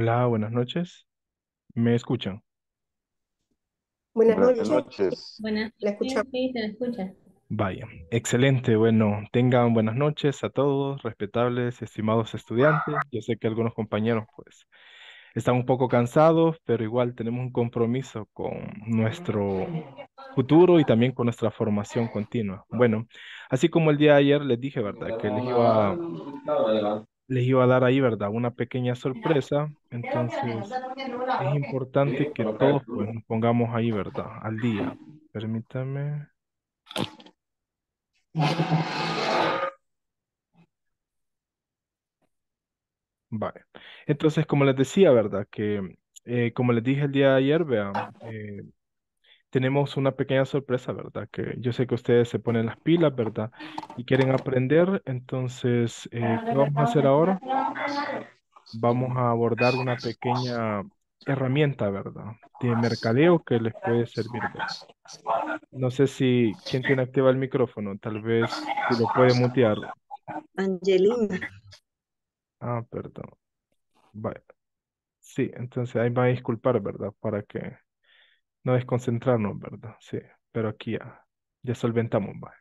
Hola, buenas noches. ¿Me escuchan? Buenas noches. Buenas La escuchan? sí, Vaya, excelente. Bueno, tengan buenas noches a todos, respetables, estimados estudiantes. Yo sé que algunos compañeros, pues, están un poco cansados, pero igual tenemos un compromiso con nuestro futuro y también con nuestra formación continua. Bueno, así como el día de ayer les dije, ¿verdad? Que les iba les iba a dar ahí, ¿verdad? Una pequeña sorpresa. Entonces, es importante que todos pues, pongamos ahí, ¿verdad? Al día. Permítame. Vale. Entonces, como les decía, ¿verdad? Que eh, como les dije el día de ayer, vean, eh, tenemos una pequeña sorpresa, ¿verdad? Que yo sé que ustedes se ponen las pilas, ¿verdad? Y quieren aprender, entonces, eh, ¿qué vamos a hacer ahora? Vamos a abordar una pequeña herramienta, ¿verdad? De mercadeo que les puede servir. No sé si, ¿quién tiene activado el micrófono? Tal vez si lo puede mutear. Angelina. Ah, perdón. Vale. Sí, entonces ahí va a disculpar, ¿verdad? Para que no desconcentrarnos, ¿verdad? Sí, pero aquí ya, solventamos, ¿vale?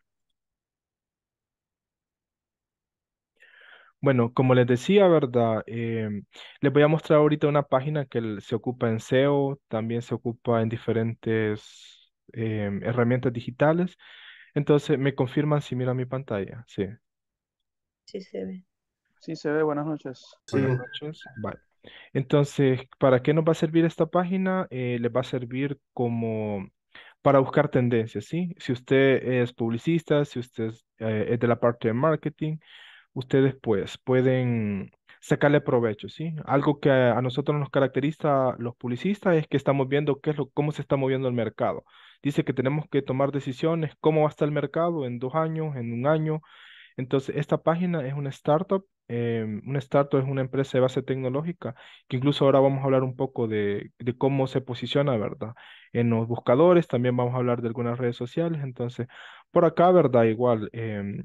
Bueno, como les decía, ¿verdad? Em, les voy a mostrar ahorita una página que se ocupa en SEO, también se ocupa en diferentes em, herramientas digitales. Entonces, ¿me confirman si mira mi pantalla? Sí. Sí se ve. Sí se ve, buenas noches. Sí. Buenas noches, Bye. Entonces, ¿para qué nos va a servir esta página? Eh, le va a servir como para buscar tendencias, ¿sí? Si usted es publicista, si usted eh, es de la parte de marketing, ustedes pues pueden sacarle provecho, ¿sí? Algo que a nosotros nos caracteriza los publicistas es que estamos viendo qué es lo, cómo se está moviendo el mercado. Dice que tenemos que tomar decisiones, cómo va a estar el mercado en dos años, en un año. Entonces, esta página es una startup un em, una startup es una empresa de base tecnológica, que incluso ahora vamos a hablar un poco de, de, cómo se posiciona, ¿verdad? En los buscadores, también vamos a hablar de algunas redes sociales, entonces, por acá, ¿verdad? Igual, em,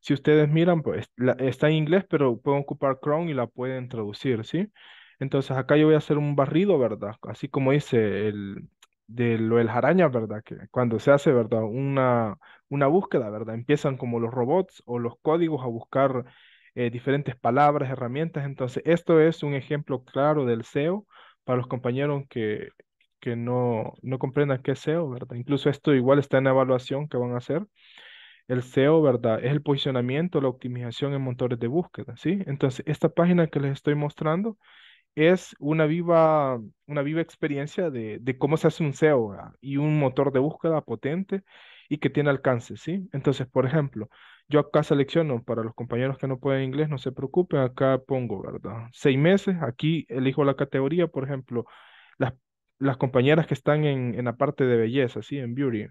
si ustedes miran, pues, está en inglés, pero pueden ocupar Chrome y la pueden traducir, ¿sí? Entonces, acá yo voy a hacer un barrido, ¿verdad? Así como dice el de lo del jaraña, ¿verdad? Que cuando se hace, ¿verdad? Una, una búsqueda, ¿verdad? Empiezan como los robots o los códigos a buscar eh, diferentes palabras, herramientas. Entonces, esto es un ejemplo claro del SEO para los compañeros que, que no, no comprendan qué es SEO, ¿verdad? Incluso esto igual está en la evaluación que van a hacer. El SEO, ¿verdad? Es el posicionamiento, la optimización en motores de búsqueda, ¿sí? Entonces, esta página que les estoy mostrando es una viva, una viva experiencia de, de cómo se hace un SEO y un motor de búsqueda potente y que tiene alcance, ¿sí? Entonces, por ejemplo, yo acá selecciono para los compañeros que no pueden inglés, no se preocupen, acá pongo, ¿verdad? Seis meses, aquí elijo la categoría, por ejemplo, las, las compañeras que están en, la parte de belleza, ¿sí? En beauty.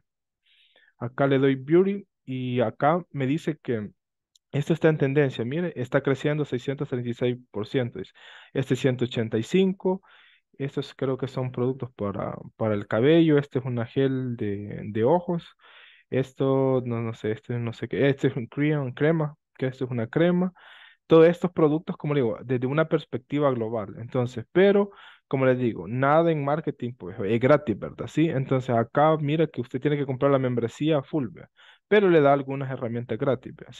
Acá le doy beauty y acá me dice que esto está en tendencia, mire, está creciendo 636%, este 185%, estos creo que son productos para, para el cabello, este es una gel de, de ojos, esto, no, no sé, esto no sé qué, este es un cream, crema, que esto es una crema. Todos estos productos, como le digo, desde una perspectiva global. Entonces, pero, como les digo, nada en marketing pues, es gratis, ¿verdad? Sí, entonces acá mira que usted tiene que comprar la membresía full, pero le da algunas herramientas gratis, ¿verdad?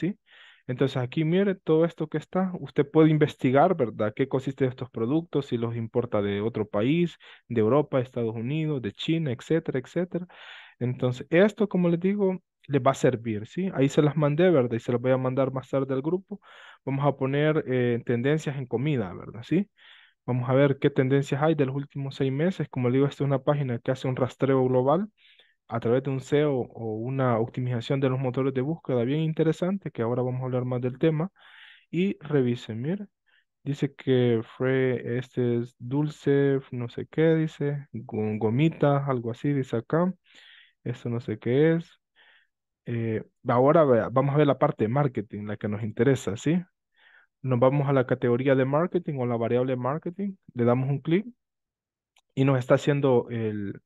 Entonces aquí mire todo esto que está, usted puede investigar, ¿verdad? ¿Qué consiste estos productos? Si los importa de otro país, de Europa, Estados Unidos, de China, etcétera, etcétera. Entonces, esto, como les digo, les va a servir, ¿sí? Ahí se las mandé, ¿verdad? Y se las voy a mandar más tarde al grupo. Vamos a poner eh, tendencias en comida, ¿verdad? ¿Sí? Vamos a ver qué tendencias hay de los últimos seis meses. Como les digo, esta es una página que hace un rastreo global a través de un SEO o una optimización de los motores de búsqueda bien interesante, que ahora vamos a hablar más del tema. Y revisen, miren. Dice que fue, este es dulce, no sé qué, dice, gomitas, algo así, dice acá eso no sé qué es. Eh, ahora vamos a ver la parte de marketing, la que nos interesa, ¿sí? Nos vamos a la categoría de marketing o la variable marketing, le damos un clic y nos está haciendo el,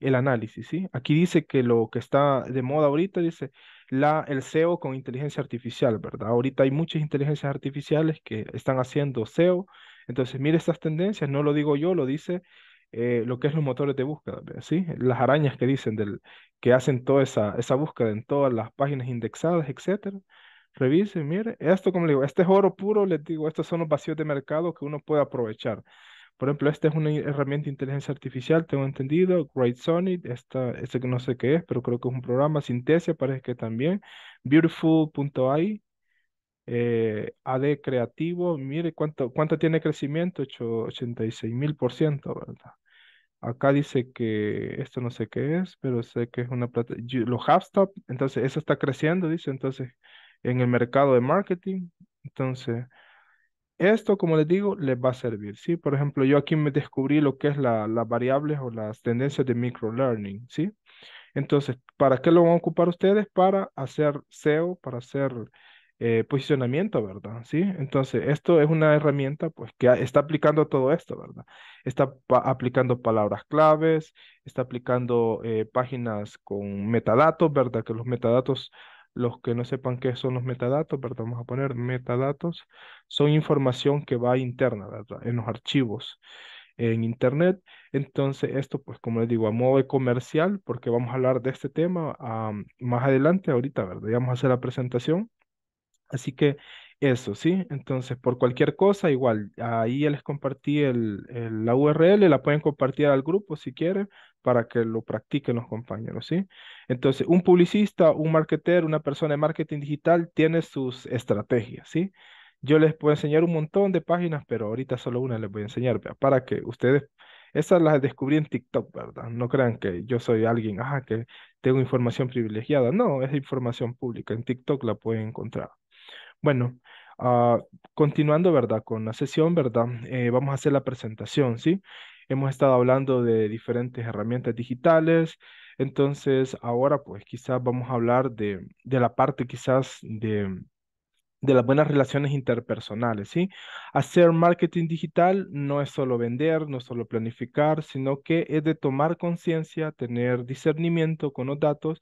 el análisis, ¿sí? Aquí dice que lo que está de moda ahorita, dice la, el SEO con inteligencia artificial, ¿verdad? Ahorita hay muchas inteligencias artificiales que están haciendo SEO. Entonces, mire estas tendencias, no lo digo yo, lo dice eh, lo que es los motores de búsqueda, ¿sí? Las arañas que dicen del, que hacen toda esa, esa búsqueda en todas las páginas indexadas, etcétera. Revisen, mire, esto como le digo, este es oro puro, les digo, estos son los vacíos de mercado que uno puede aprovechar. Por ejemplo, esta es una herramienta de inteligencia artificial, tengo entendido, Great esta, este que no sé qué es, pero creo que es un programa, Sintesia parece que también, Beautiful.ai, eh, AD Creativo, mire cuánto, cuánto tiene crecimiento, 86 mil por ciento, ¿verdad? Acá dice que esto no sé qué es, pero sé que es una plata. Los half entonces eso está creciendo, dice, entonces, en el mercado de marketing. Entonces, esto, como les digo, les va a servir, ¿sí? Por ejemplo, yo aquí me descubrí lo que es la, las variables o las tendencias de microlearning, ¿sí? Entonces, ¿para qué lo van a ocupar ustedes? Para hacer SEO, para hacer eh, posicionamiento, ¿verdad? ¿Sí? Entonces, esto es una herramienta pues, que está aplicando todo esto, ¿verdad? Está aplicando palabras claves, está aplicando eh, páginas con metadatos, ¿verdad? Que los metadatos, los que no sepan qué son los metadatos, ¿verdad? Vamos a poner metadatos, son información que va interna, ¿verdad? En los archivos en internet. Entonces, esto, pues, como les digo, a modo comercial, porque vamos a hablar de este tema más adelante, ahorita, ¿verdad? vamos a hacer la presentación Así que eso, ¿sí? Entonces, por cualquier cosa, igual, ahí ya les compartí el, la URL, la pueden compartir al grupo si quieren, para que lo practiquen los compañeros, ¿sí? Entonces, un publicista, un marketer, una persona de marketing digital tiene sus estrategias, ¿sí? Yo les puedo enseñar un montón de páginas, pero ahorita solo una les voy a enseñar, para que ustedes, esas las descubrí en TikTok, ¿verdad? No crean que yo soy alguien, ajá, ah, que tengo información privilegiada. No, es información pública, en TikTok la pueden encontrar. Bueno, ah, continuando, ¿verdad? Con la sesión, ¿verdad? Eh, vamos a hacer la presentación, ¿sí? Hemos estado hablando de diferentes herramientas digitales, entonces ahora pues quizás vamos a hablar de, la parte quizás de, las buenas relaciones interpersonales, ¿sí? Hacer marketing digital no es solo vender, no es solo planificar, sino que es de tomar conciencia, tener discernimiento con los datos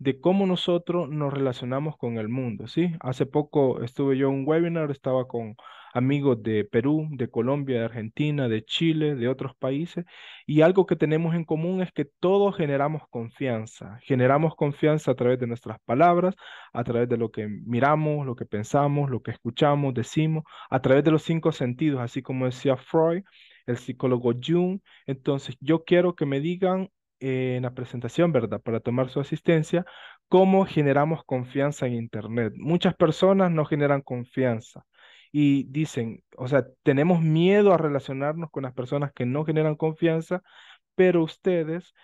de cómo nosotros nos relacionamos con el mundo, ¿sí? Hace poco estuve yo en un webinar, estaba con amigos de Perú, de Colombia, de Argentina, de Chile, de otros países, y algo que tenemos en común es que todos generamos confianza, generamos confianza a través de nuestras palabras, a través de lo que miramos, lo que pensamos, lo que escuchamos, decimos, a través de los cinco sentidos, así como decía Freud, el psicólogo Jung, entonces yo quiero que me digan en la presentación, ¿verdad? Para tomar su asistencia, cómo generamos confianza en Internet. Muchas personas no generan confianza y dicen, o sea, tenemos miedo a relacionarnos con las personas que no generan confianza, pero ustedes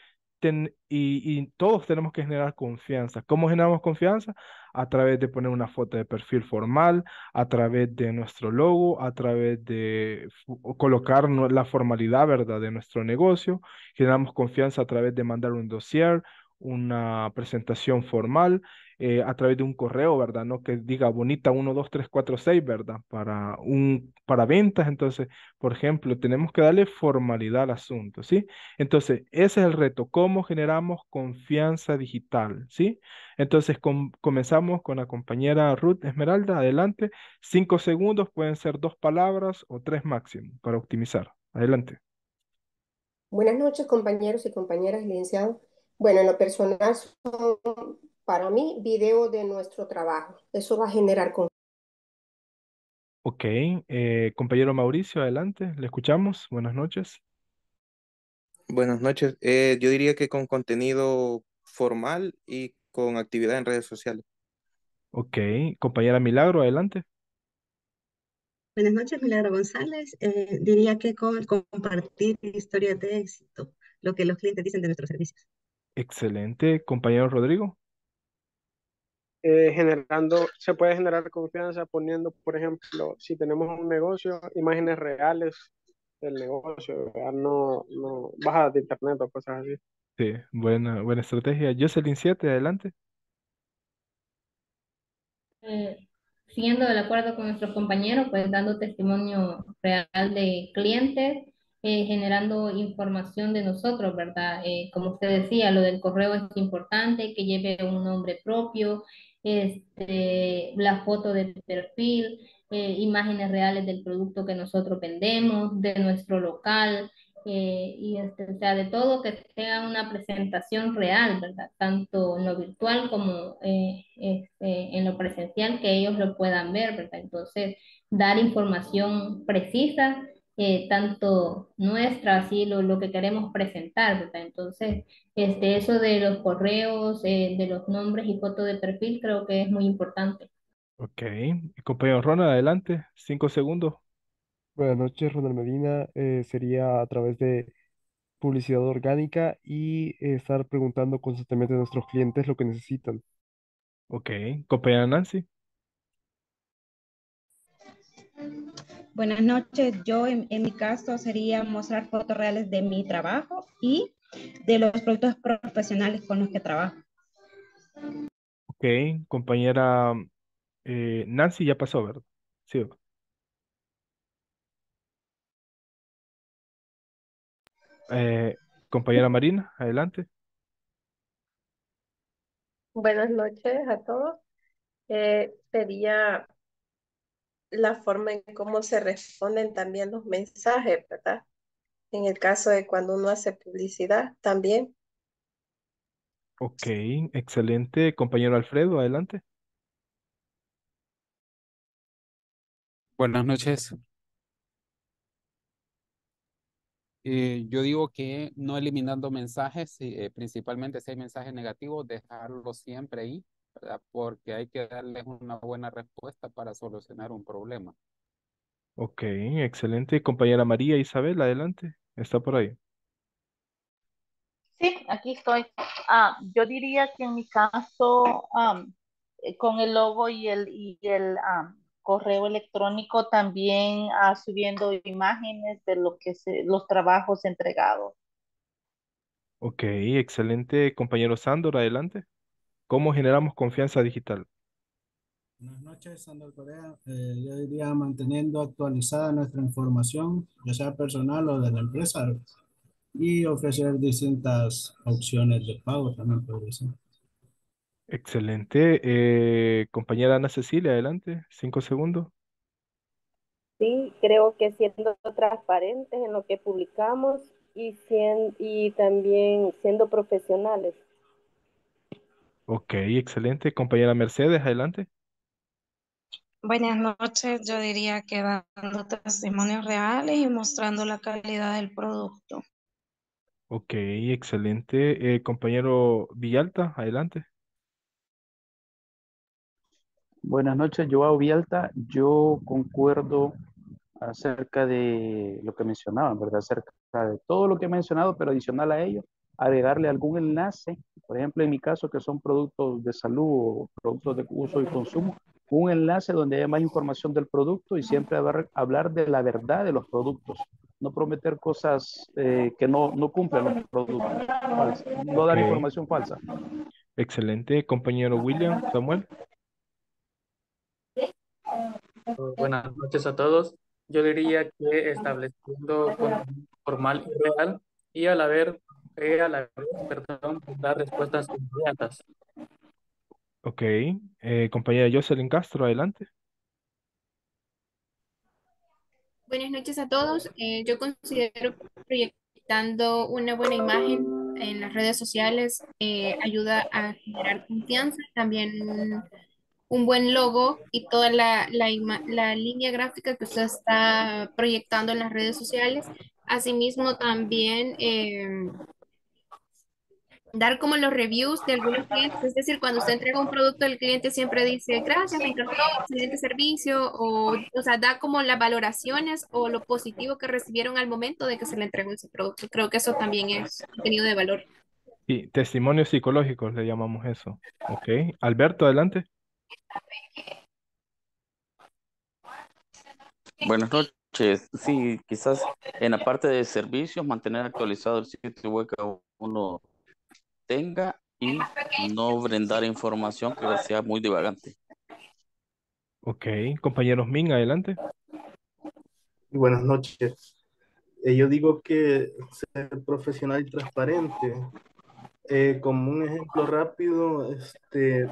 y todos tenemos que generar confianza. ¿Cómo generamos confianza? a través de poner una foto de perfil formal, a través de nuestro logo, a través de colocar la formalidad, ¿verdad?, de nuestro negocio. Generamos confianza a través de mandar un dossier, una presentación formal eh, a través de un correo, ¿verdad? No que diga bonita uno, dos, tres, cuatro, seis, ¿verdad? Para, un, para ventas, entonces, por ejemplo, tenemos que darle formalidad al asunto, ¿sí? Entonces, ese es el reto, cómo generamos confianza digital, ¿sí? Entonces, comenzamos con la compañera Ruth Esmeralda, adelante, cinco segundos, pueden ser dos palabras o tres máximo para optimizar. Adelante. Buenas noches, compañeros y compañeras licenciados. Bueno, en lo personal son para mí video de nuestro trabajo. Eso va a generar confianza. Ok, eh, compañero Mauricio, adelante, le escuchamos. Buenas noches. Buenas noches. Eh, yo diría que con contenido formal y con actividad en redes sociales. Ok, compañera Milagro, adelante. Buenas noches, Milagro González. Eh, diría que con compartir historias de éxito, lo que los clientes dicen de nuestros servicios. Excelente, compañero Rodrigo. Eh, generando, se puede generar confianza poniendo, por ejemplo, si tenemos un negocio, imágenes reales del negocio, no, no de internet o cosas así. Sí, buena, buena estrategia. Jocelyn 7, adelante. Eh, siguiendo el acuerdo con nuestro compañero, pues dando testimonio real de clientes, eh, generando información de nosotros, ¿verdad? Eh, como usted decía, lo del correo es importante, que lleve un nombre propio, este, la foto del perfil, eh, imágenes reales del producto que nosotros vendemos, de nuestro local, y este, o sea, de todo que tenga una presentación real, ¿verdad? Tanto en lo virtual como este, en lo presencial, que ellos lo puedan ver, ¿verdad? Entonces, dar información precisa eh, tanto nuestra, así lo, lo, que queremos presentar, Entonces, este, eso de los correos, eh, de los nombres y fotos de perfil creo que es muy importante. Ok, compañero Ronald, adelante, cinco segundos. Buenas noches, Ronald Medina. Eh, sería a través de publicidad orgánica y estar preguntando constantemente a nuestros clientes lo que necesitan. Ok, compañera Nancy. Buenas noches. Yo en, mi caso sería mostrar fotos reales de mi trabajo y de los productos profesionales con los que trabajo. Ok, compañera eh, Nancy ya pasó, ¿verdad? Sí. Eh, compañera Marina, adelante. Buenas noches a todos. Eh, sería la forma en cómo se responden también los mensajes, ¿verdad? En el caso de cuando uno hace publicidad también. Ok, excelente. Compañero Alfredo, adelante. Buenas noches. Eh, yo digo que no eliminando mensajes, eh, principalmente si hay mensajes negativos, dejarlos siempre ahí porque hay que darles una buena respuesta para solucionar un problema. Ok, excelente. Compañera María Isabel, adelante. Está por ahí. Sí, aquí estoy. Ah, yo diría que en mi caso, eh, con el logo y el, y el correo electrónico, también ha ah, subiendo imágenes de lo que se, los trabajos entregados. Ok, excelente. Compañero Sándor, adelante. ¿Cómo generamos confianza digital? Buenas noches, Sandra Corea. Eh, yo diría manteniendo actualizada nuestra información, ya sea personal o de la empresa, y ofrecer distintas opciones de pago también ser. Excelente. Eh, compañera Ana Cecilia, adelante, cinco segundos. Sí, creo que siendo transparentes en lo que publicamos y, y también siendo profesionales. Ok, excelente. Compañera Mercedes, adelante. Buenas noches, yo diría que dando testimonios reales y mostrando la calidad del producto. Ok, excelente. Eh, compañero Villalta, adelante. Buenas noches, Joao Villalta. Yo concuerdo acerca de lo que mencionaban, ¿verdad? Acerca de todo lo que he mencionado, pero adicional a ello, agregarle algún enlace, por ejemplo, en mi caso, que son productos de salud o productos de uso y consumo, un enlace donde haya más información del producto y siempre hablar de la verdad de los productos, no prometer cosas eh, que no, no cumplen los productos, no dar información falsa. Excelente, compañero William, Samuel. Buenas noches a todos. Yo diría que estableciendo formal y real y al haber la perdón dar respuestas inmediatas. Ok. Eh, compañera Jocelyn Castro, adelante. Buenas noches a todos. Eh, yo considero proyectando una buena imagen en las redes sociales eh, ayuda a generar confianza. También un buen logo y toda la, la, la, línea gráfica que usted está proyectando en las redes sociales. Asimismo, también eh, dar como los reviews de algunos clientes, es decir, cuando se entrega un producto, el cliente siempre dice, gracias, me encantó, excelente servicio, o, o sea, da como las valoraciones o lo positivo que recibieron al momento de que se le entregó ese producto. Creo que eso también es contenido de valor. Sí, testimonios psicológicos le llamamos eso. Ok, Alberto, adelante. Buenas noches. Sí, quizás en la parte de servicios, mantener actualizado el sitio web que uno tenga y no brindar información que sea muy divagante. Ok, compañeros Ming, adelante. Buenas noches. Eh, yo digo que ser profesional y transparente. Eh, como un ejemplo rápido, este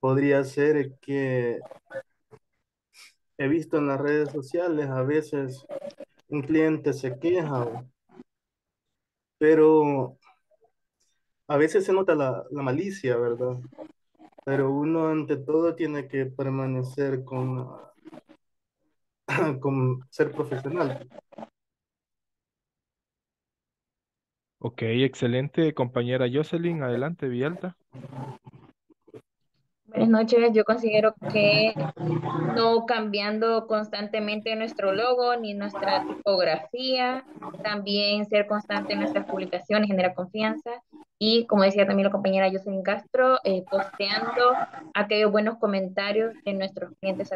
podría ser que he visto en las redes sociales a veces un cliente se queja, pero a veces se nota la, malicia, ¿verdad? Pero uno ante todo tiene que permanecer con, ah, con ser profesional. Ok, excelente compañera Jocelyn, adelante, Vialta. Buenas noches, yo considero que no cambiando constantemente nuestro logo ni nuestra tipografía, también ser constante en nuestras publicaciones genera confianza y como decía también la compañera Jocelyn Castro, eh, posteando aquellos buenos comentarios de nuestros clientes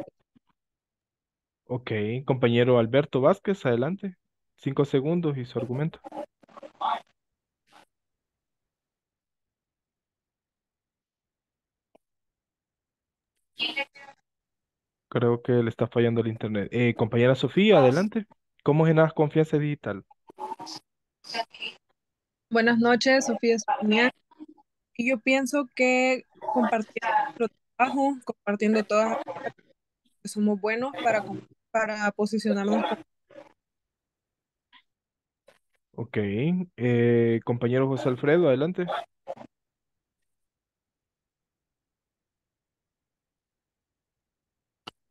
Ok, compañero Alberto Vázquez, adelante. Cinco segundos y su argumento. Creo que le está fallando el internet. Eh, compañera Sofía, adelante. ¿Cómo generas confianza digital? Buenas noches, Sofía Y yo pienso que compartiendo nuestro trabajo, compartiendo todas somos buenos para, para posicionarnos. Ok. Eh, compañero José Alfredo, adelante.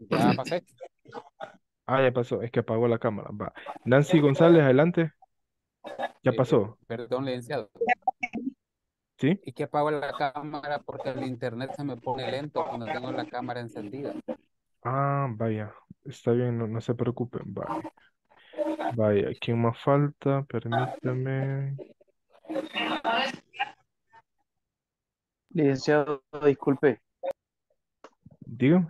Ya pasé. Ah, ya pasó. Es que apagó la cámara. Va. Nancy González, adelante. Ya eh, pasó. Perdón, licenciado. ¿Sí? Y que apago la cámara porque el internet se me pone lento cuando tengo la cámara encendida. Ah, vaya. Está bien, no, se preocupen. Vaya. Vaya, ¿quién más falta? Permítame. Licenciado, disculpe. Digo.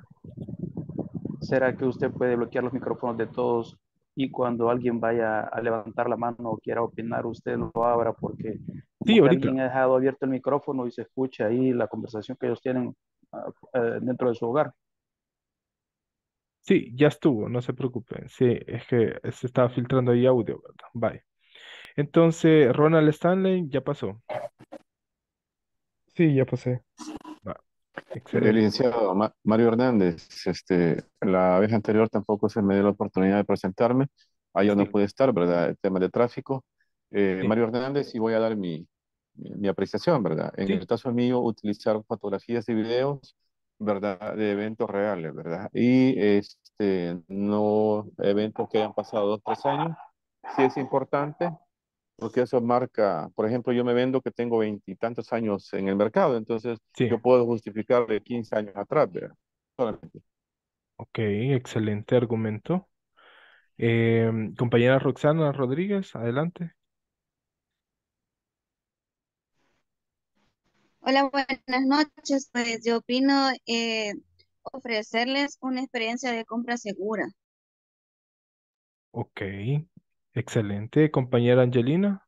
¿Será que usted puede bloquear los micrófonos de todos y cuando alguien vaya a levantar la mano o quiera opinar, usted lo abra porque alguien ha dejado abierto el micrófono y se escucha ahí la conversación que ellos tienen ah, eh, dentro de su hogar? Sí, ya estuvo, no se preocupen. Sí, es que se estaba filtrando ahí audio, ¿verdad? Bye. Entonces, Ronald Stanley ya pasó. Sí, ya pasé. El licenciado Mario Hernández, este, la vez anterior tampoco se me dio la oportunidad de presentarme, ahí no pude estar, ¿verdad? El tema de tráfico. Eh, Mario Hernández, y voy a dar mi, mi, apreciación, ¿verdad? En el caso mío, utilizar fotografías y videos, ¿verdad? De eventos reales, ¿verdad? Y este, no eventos que hayan pasado dos, tres años, sí es importante, porque eso marca, por ejemplo, yo me vendo que tengo veintitantos años en el mercado, entonces yo puedo justificar de 15 años atrás, Solamente. Ok, excelente argumento. Em, compañera Roxana Rodríguez, adelante. Hola, buenas noches. Pues yo opino eh, ofrecerles una experiencia de compra segura. Ok, Excelente, compañera Angelina.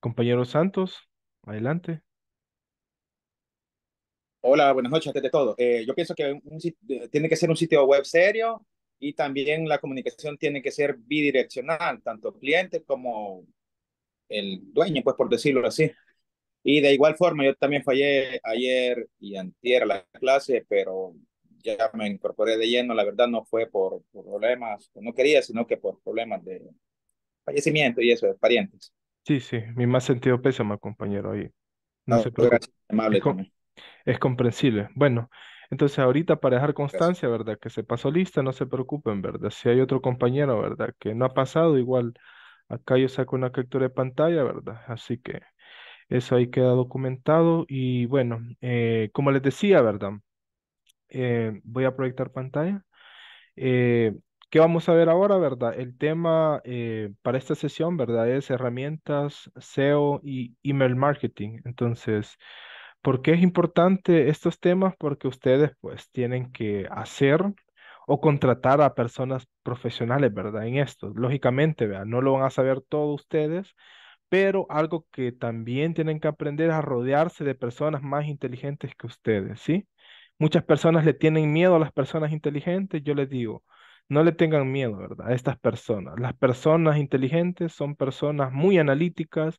Compañero Santos, adelante. Hola, buenas noches antes de todo. Eh, yo pienso que tiene que ser un sitio web serio y también la comunicación tiene que ser bidireccional, tanto cliente como el dueño, pues por decirlo así. Y de igual forma, yo también fallé ayer y antier la clase, pero ya me incorporé de lleno. La verdad no fue por, problemas, no quería, sino que por problemas de fallecimiento y eso, de parientes. Sí, sí, mi más sentido pésame, compañero, ahí. No, se preocupe. es, comprensible. Bueno, entonces ahorita para dejar constancia, ¿verdad? Que se pasó lista, no se preocupen, ¿verdad? Si hay otro compañero, ¿verdad? Que no ha pasado, igual acá yo saco una captura de pantalla, ¿verdad? Así que eso ahí queda documentado y bueno, eh, como les decía, ¿verdad? Eh, voy a proyectar pantalla. Eh, ¿Qué vamos a ver ahora, verdad? El tema para esta sesión, ¿verdad? Es herramientas, SEO y email marketing. Entonces, ¿por qué es importante estos temas? Porque ustedes pues tienen que hacer o contratar a personas profesionales, ¿verdad? En esto, lógicamente, ¿verdad? No lo van a saber todos ustedes, pero algo que también tienen que aprender es a rodearse de personas más inteligentes que ustedes, ¿sí? Muchas personas le tienen miedo a las personas inteligentes, yo les digo, no le tengan miedo, ¿verdad? A estas personas. Las personas inteligentes son personas muy analíticas,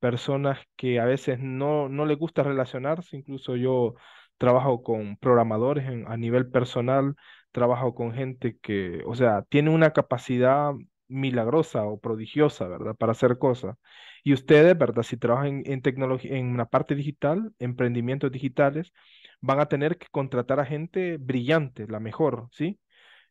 personas que a veces no, no les gusta relacionarse, incluso yo trabajo con programadores a nivel personal, trabajo con gente que, o sea, tiene una capacidad milagrosa o prodigiosa, ¿verdad? Para hacer cosas. Y ustedes, ¿verdad? Si trabajan en, tecnología, en una parte digital, emprendimientos digitales, van a tener que contratar a gente brillante, la mejor, ¿sí?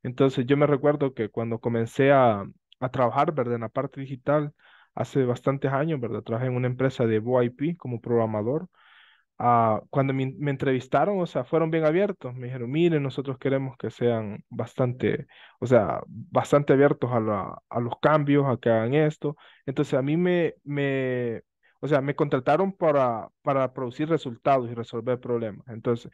Entonces yo me recuerdo que cuando comencé a, a trabajar, ¿verdad? En la parte digital, hace bastantes años, ¿verdad? Trabajé en una empresa de VoIP como programador cuando me, entrevistaron, o sea, fueron bien abiertos. Me dijeron, miren, nosotros queremos que sean bastante, o sea, bastante abiertos a, a los cambios, a que hagan esto. Entonces, a mí me, me, o sea, me contrataron para, para producir resultados y resolver problemas. Entonces,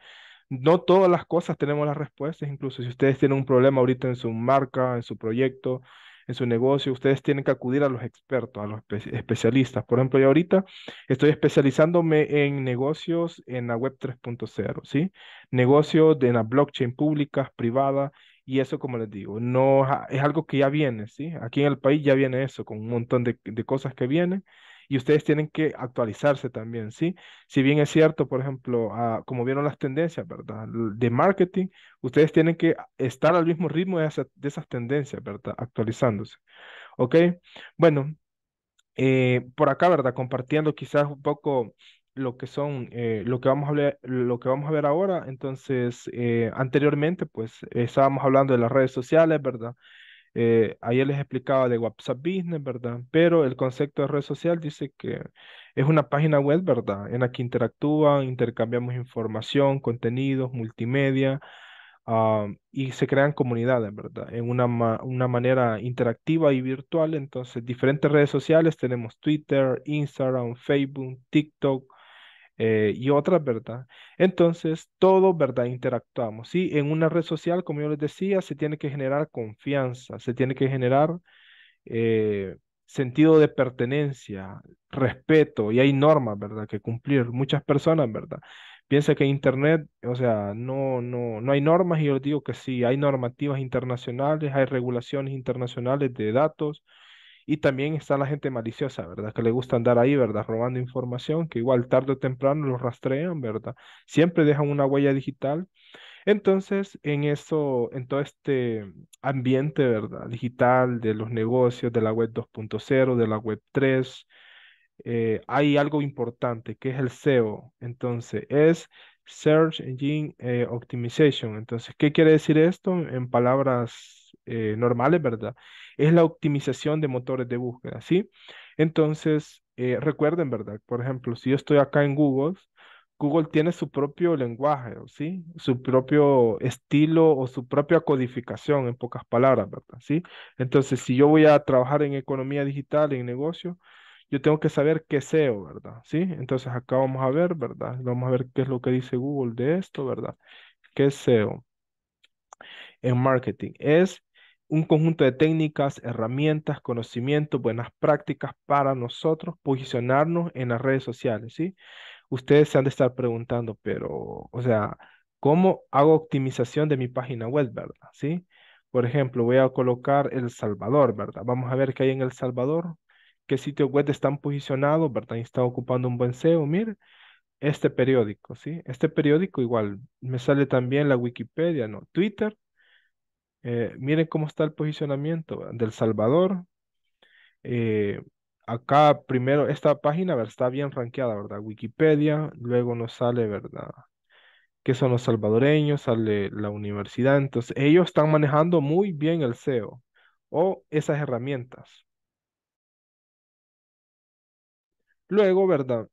no todas las cosas tenemos las respuestas, incluso si ustedes tienen un problema ahorita en su marca, en su proyecto, en su negocio, ustedes tienen que acudir a los expertos, a los especialistas. Por ejemplo, yo ahorita estoy especializándome en negocios en la web 3.0, ¿sí? Negocios de la blockchain pública, privada y eso, como les digo, no es algo que ya viene, ¿sí? Aquí en el país ya viene eso, con un montón de, de cosas que vienen y ustedes tienen que actualizarse también, ¿sí? Si bien es cierto, por ejemplo, ah, como vieron las tendencias, ¿verdad? De marketing, ustedes tienen que estar al mismo ritmo de, de esas tendencias, ¿verdad? Actualizándose. ¿Ok? Bueno, eh, por acá, ¿verdad? Compartiendo quizás un poco lo que son, eh, lo que vamos a lo que vamos a ver ahora. Entonces, eh, anteriormente, pues, estábamos hablando de las redes sociales, ¿verdad? Eh, ayer les explicaba de WhatsApp Business, ¿verdad? Pero el concepto de red social dice que es una página web, ¿verdad? En la que interactúan, intercambiamos información, contenidos, multimedia, ah, y se crean comunidades, ¿verdad? En una, una manera interactiva y virtual. Entonces, diferentes redes sociales, tenemos Twitter, Instagram, Facebook, TikTok, eh, y otras, ¿verdad? Entonces, todo ¿verdad? Interactuamos. Sí, en una red social, como yo les decía, se tiene que generar confianza, se tiene que generar eh, sentido de pertenencia, respeto, y hay normas, ¿verdad? Que cumplir. Muchas personas, ¿verdad? Piensa que Internet, o sea, no, no, no hay normas y yo les digo que sí, hay normativas internacionales, hay regulaciones internacionales de datos, y también está la gente maliciosa, ¿verdad? Que le gusta andar ahí, ¿verdad? Robando información, que igual tarde o temprano los rastrean, ¿verdad? Siempre dejan una huella digital. Entonces, en eso, en todo este ambiente, ¿verdad? Digital, de los negocios, de la web 2.0, de la web 3, eh, hay algo importante que es el SEO. Entonces, es Search Engine eh, Optimization. Entonces, ¿qué quiere decir esto? En palabras eh, normales, ¿verdad? Es la optimización de motores de búsqueda, ¿sí? Entonces, eh, recuerden, ¿verdad? Por ejemplo, si yo estoy acá en Google, Google tiene su propio lenguaje, ¿sí? Su propio estilo o su propia codificación, en pocas palabras, ¿verdad? ¿Sí? Entonces, si yo voy a trabajar en economía digital, en negocio, yo tengo que saber qué SEO, ¿verdad? ¿Sí? Entonces, acá vamos a ver, ¿verdad? Vamos a ver qué es lo que dice Google de esto, ¿verdad? ¿Qué es SEO? En marketing es un conjunto de técnicas, herramientas, conocimientos, buenas prácticas para nosotros posicionarnos en las redes sociales, ¿sí? Ustedes se han de estar preguntando, pero, o sea, ¿cómo hago optimización de mi página web, verdad? ¿Sí? Por ejemplo, voy a colocar El Salvador, ¿verdad? Vamos a ver qué hay en El Salvador, qué sitios web están posicionados, ¿verdad? Y están ocupando un buen SEO, mire. Este periódico, ¿sí? Este periódico igual, me sale también la Wikipedia, ¿no? Twitter, eh, miren cómo está el posicionamiento del Salvador. Eh, acá primero, esta página está bien rankeada, ¿verdad? Wikipedia, luego nos sale, ¿verdad? que son los salvadoreños, sale la universidad. Entonces, ellos están manejando muy bien el SEO o esas herramientas. Luego, ¿verdad?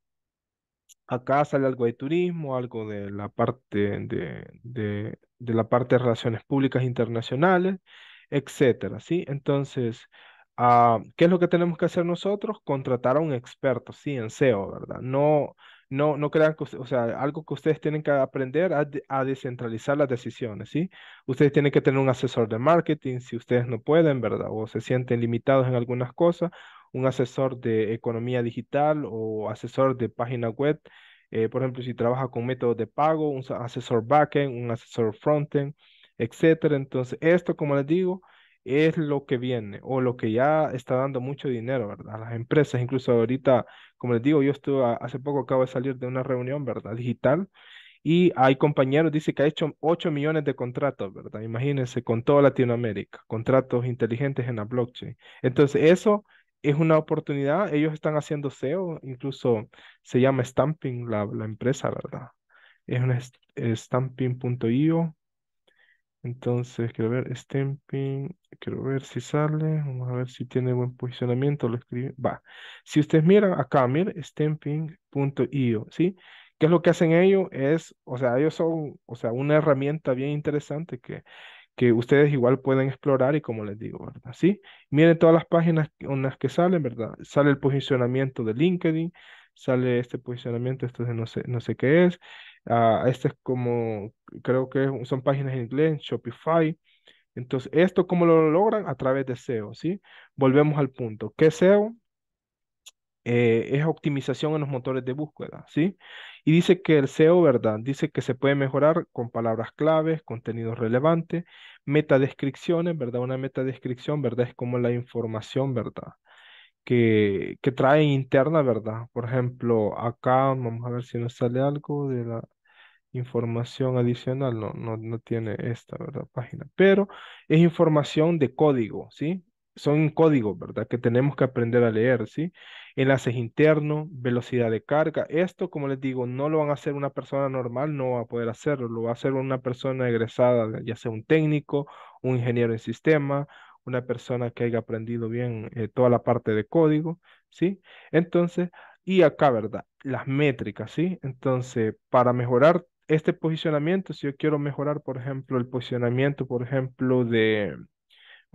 Acá sale algo de turismo, algo de la parte de, la parte de relaciones públicas internacionales, etcétera, ¿sí? Entonces, ah, ¿qué es lo que tenemos que hacer nosotros? Contratar a un experto, sí, en SEO, ¿verdad? No, no, no crean que, o sea, algo que ustedes tienen que aprender a, a, descentralizar las decisiones, ¿sí? Ustedes tienen que tener un asesor de marketing si ustedes no pueden, ¿verdad? O se sienten limitados en algunas cosas, un asesor de economía digital o asesor de página web. Eh, por ejemplo, si trabaja con métodos de pago, un asesor backend, un asesor frontend, etcétera. Entonces, esto, como les digo, es lo que viene o lo que ya está dando mucho dinero, ¿verdad? A las empresas, incluso ahorita, como les digo, yo estuve hace poco, acabo de salir de una reunión, ¿verdad? Digital. Y hay compañeros, dice que ha hecho 8 millones de contratos, ¿verdad? Imagínense, con toda Latinoamérica, contratos inteligentes en la blockchain. Entonces, eso es una oportunidad, ellos están haciendo SEO, incluso se llama Stamping la, la empresa, ¿verdad? Es un stamping.io. Entonces, quiero ver Stamping, quiero ver si sale, vamos a ver si tiene buen posicionamiento, lo escribe, va. Si ustedes miran acá, miren, stamping.io, ¿sí? ¿Qué es lo que hacen ellos? Es, o sea, ellos son, o sea, una herramienta bien interesante que que ustedes igual pueden explorar y como les digo, ¿verdad? ¿Sí? Miren todas las páginas en las que salen, ¿verdad? Sale el posicionamiento de LinkedIn, sale este posicionamiento, esto no sé, no sé qué es. Ah, este es como, creo que son páginas en inglés, Shopify. Entonces, ¿esto cómo lo logran? A través de SEO, ¿sí? Volvemos al punto. ¿Qué SEO? Eh, es optimización en los motores de búsqueda, ¿sí? Y dice que el SEO, ¿verdad? Dice que se puede mejorar con palabras claves, contenido relevante, metadescripciones, ¿verdad? Una metadescripción, ¿verdad? Es como la información, ¿verdad? Que, que trae interna, ¿verdad? Por ejemplo, acá vamos a ver si nos sale algo de la información adicional. No, no, no tiene esta, ¿verdad? Página. Pero es información de código, ¿sí? son códigos, ¿verdad? Que tenemos que aprender a leer, ¿sí? Enlaces internos, velocidad de carga. Esto, como les digo, no lo van a hacer una persona normal, no va a poder hacerlo. Lo va a hacer una persona egresada, ya sea un técnico, un ingeniero en sistema, una persona que haya aprendido bien eh, toda la parte de código, ¿sí? Entonces, y acá, ¿verdad? Las métricas, ¿sí? Entonces, para mejorar este posicionamiento, si yo quiero mejorar, por ejemplo, el posicionamiento, por ejemplo, de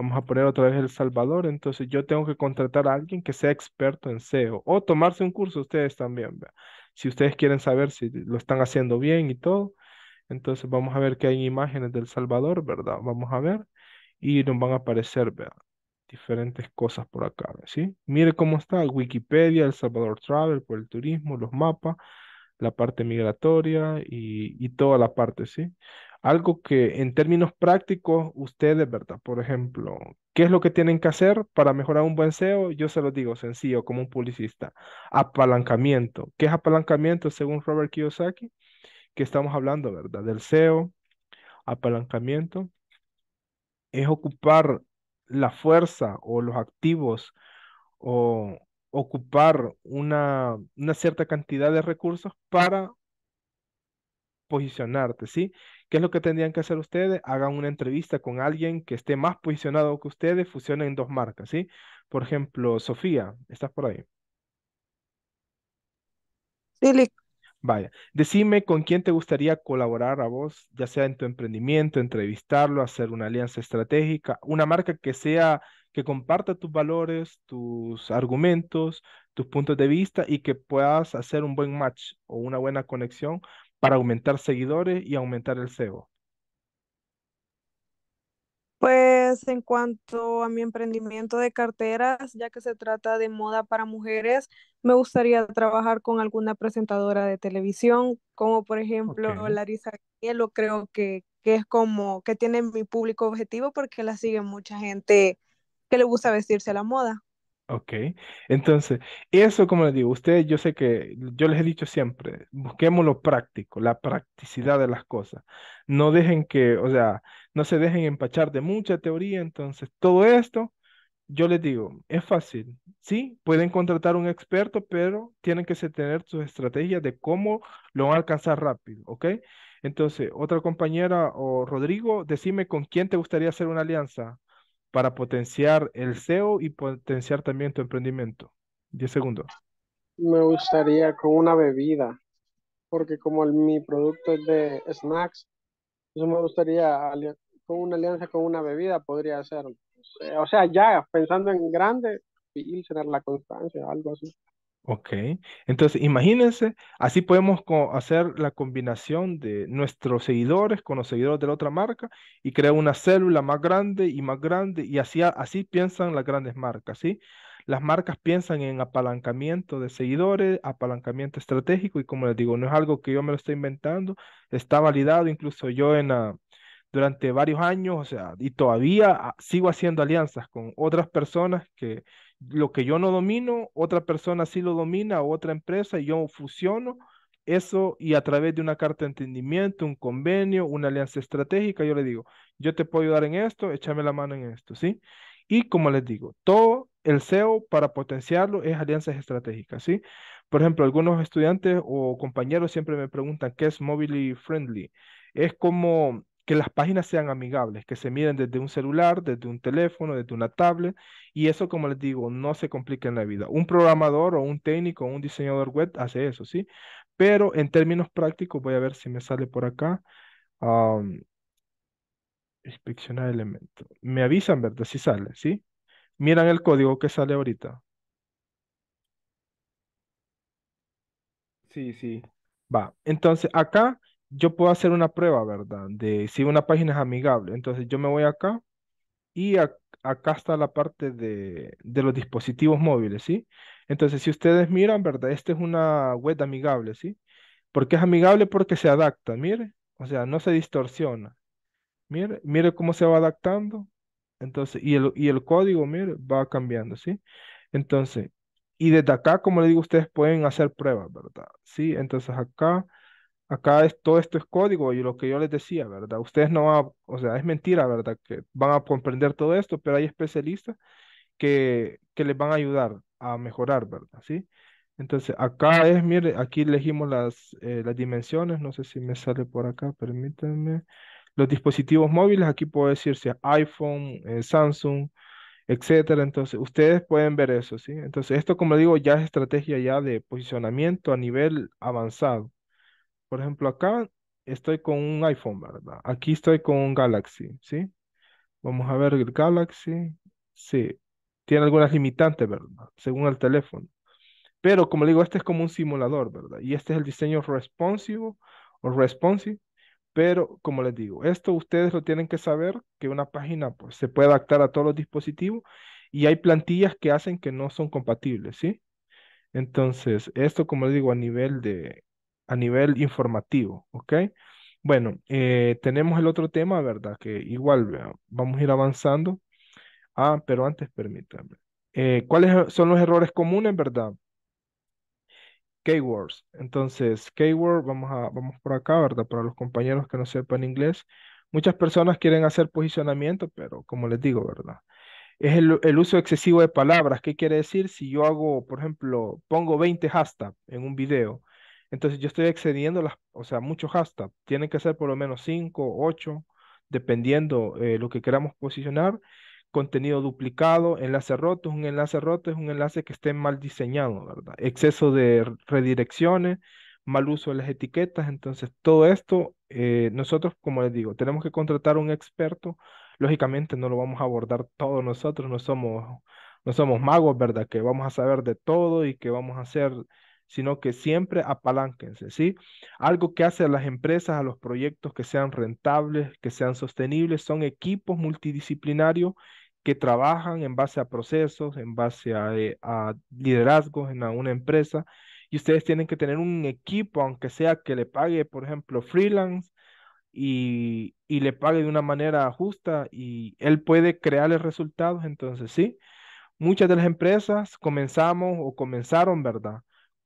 Vamos a poner otra vez El Salvador, entonces yo tengo que contratar a alguien que sea experto en SEO o tomarse un curso ustedes también, ¿verdad? si ustedes quieren saber si lo están haciendo bien y todo. Entonces vamos a ver que hay imágenes del Salvador, ¿verdad? Vamos a ver y nos van a aparecer, ¿verdad? Diferentes cosas por acá, ¿sí? Mire cómo está Wikipedia, El Salvador Travel, por el turismo, los mapas, la parte migratoria y, toda la parte, ¿sí? algo que en términos prácticos ustedes, ¿verdad? Por ejemplo, ¿qué es lo que tienen que hacer para mejorar un buen SEO? Yo se lo digo sencillo, como un publicista. Apalancamiento. ¿Qué es apalancamiento según Robert Kiyosaki? Que estamos hablando, ¿verdad? Del SEO, apalancamiento. Es ocupar la fuerza o los activos o ocupar una, una cierta cantidad de recursos para posicionarte, ¿sí? ¿Qué es lo que tendrían que hacer ustedes? Hagan una entrevista con alguien que esté más posicionado que ustedes, fusionen dos marcas, ¿sí? Por ejemplo, Sofía, ¿estás por ahí? Sí, le... Vaya, decime con quién te gustaría colaborar a vos, ya sea en tu emprendimiento, entrevistarlo, hacer una alianza estratégica, una marca que sea, que comparta tus valores, tus argumentos, tus puntos de vista y que puedas hacer un buen match o una buena conexión para aumentar seguidores y aumentar el SEO? Pues en cuanto a mi emprendimiento de carteras, ya que se trata de moda para mujeres, me gustaría trabajar con alguna presentadora de televisión, como por ejemplo Larisa Hielo, creo que, que es como que tiene mi público objetivo porque la sigue mucha gente que le gusta vestirse a la moda. Ok, entonces, eso como les digo, ustedes yo sé que yo les he dicho siempre, busquemos lo práctico, la practicidad de las cosas. No dejen que, o sea, no se dejen empachar de mucha teoría, entonces todo esto, yo les digo, es fácil, sí, pueden contratar un experto, pero tienen que tener sus estrategias de cómo lo van a alcanzar rápido, ¿ok? Entonces, otra compañera o Rodrigo, decime con quién te gustaría hacer una alianza para potenciar el SEO y potenciar también tu emprendimiento? 10 segundos. Me gustaría con una bebida, porque como mi producto es de snacks, eso pues me gustaría con una alianza con una bebida podría ser O sea, ya pensando en grande, y la constancia, algo así. Ok, entonces imagínense, así podemos hacer la combinación de nuestros seguidores con los seguidores de la otra marca y crear una célula más grande y más grande y así, así piensan las grandes marcas, ¿sí? Las marcas piensan en apalancamiento de seguidores, apalancamiento estratégico y como les digo, no es algo que yo me lo estoy inventando, está validado incluso yo en durante varios años, o sea, y todavía ah, sigo haciendo alianzas con otras personas que lo que yo no domino, otra persona sí lo domina, otra empresa, y yo fusiono eso y a través de una carta de entendimiento, un convenio, una alianza estratégica, yo le digo, yo te puedo ayudar en esto, échame la mano en esto, ¿sí? Y como les digo, todo el SEO para potenciarlo es alianzas estratégicas, ¿sí? Por ejemplo, algunos estudiantes o compañeros siempre me preguntan qué es mobile Friendly. Es como que las páginas sean amigables, que se miren desde un celular, desde un teléfono, desde una tablet, y eso, como les digo, no se complica en la vida. Un programador o un técnico o un diseñador web hace eso, ¿sí? Pero en términos prácticos, voy a ver si me sale por acá. inspeccionar elemento. Me avisan, ¿verdad? Si sale, ¿sí? Miran el código que sale ahorita. Sí, sí. Va, entonces acá yo puedo hacer una prueba, ¿verdad? De si una página es amigable. Entonces yo me voy acá y acá está la parte de, los dispositivos móviles, ¿sí? Entonces si ustedes miran, ¿verdad? Esta es una web amigable, ¿sí? Porque es amigable porque se adapta, mire. O sea, no se distorsiona. Mire, mire cómo se va adaptando. Entonces, y el, y el código, mire, va cambiando, ¿sí? Entonces, y desde acá, como le digo, ustedes pueden hacer pruebas, ¿verdad? Sí, entonces acá Acá es, todo esto es código y lo que yo les decía, ¿verdad? Ustedes no van o sea, es mentira, ¿verdad? Que van a comprender todo esto, pero hay especialistas que, que les van a ayudar a mejorar, ¿verdad? ¿Sí? Entonces, acá es, mire, aquí elegimos las, eh, las dimensiones, no sé si me sale por acá, permítanme. Los dispositivos móviles, aquí puedo decir si es iPhone, eh, Samsung, etcétera. Entonces, ustedes pueden ver eso, ¿sí? Entonces, esto, como digo, ya es estrategia ya de posicionamiento a nivel avanzado. Por ejemplo, acá estoy con un iPhone, ¿verdad? Aquí estoy con un Galaxy, ¿sí? Vamos a ver el Galaxy. Sí, tiene algunas limitantes, ¿verdad? Según el teléfono. Pero como le digo, este es como un simulador, ¿verdad? Y este es el diseño responsivo o responsive. Pero como les digo, esto ustedes lo tienen que saber, que una página pues, se puede adaptar a todos los dispositivos y hay plantillas que hacen que no son compatibles, ¿sí? Entonces, esto como les digo, a nivel de, a nivel informativo, ¿ok? Bueno, eh, tenemos el otro tema, ¿verdad? Que igual vamos a ir avanzando. Ah, pero antes permítanme. Eh, ¿Cuáles e-, son los errores comunes, verdad? Keywords. Entonces, keyword, vamos, a, vamos por acá, ¿verdad? Para los compañeros que no sepan inglés. Muchas personas quieren hacer posicionamiento, pero como les digo, ¿verdad? Es el, el uso excesivo de palabras. ¿Qué quiere decir? Si yo hago, por ejemplo, pongo 20 hashtags en un video, entonces yo estoy excediendo las, o sea, muchos hashtags. Tienen que ser por lo menos 5, ocho, dependiendo eh, lo que queramos posicionar. Contenido duplicado, enlace roto, un enlace roto es un enlace que esté mal diseñado, ¿verdad? Exceso de redirecciones, mal uso de las etiquetas. Entonces, todo esto, eh, nosotros, como les digo, tenemos que contratar un experto. Lógicamente no lo vamos a abordar todos nosotros, no somos, no somos magos, ¿verdad? Que vamos a saber de todo y que vamos a hacer sino que siempre apalánquense, ¿sí? Algo que hace a las empresas, a los proyectos que sean rentables, que sean sostenibles, son equipos multidisciplinarios que trabajan en base a procesos, en base a, eh, liderazgos en una empresa, y ustedes tienen que tener un equipo, aunque sea que le pague, por ejemplo, freelance, y, le pague de una manera justa y él puede los resultados. Entonces, sí, muchas de las empresas comenzamos o comenzaron, ¿verdad?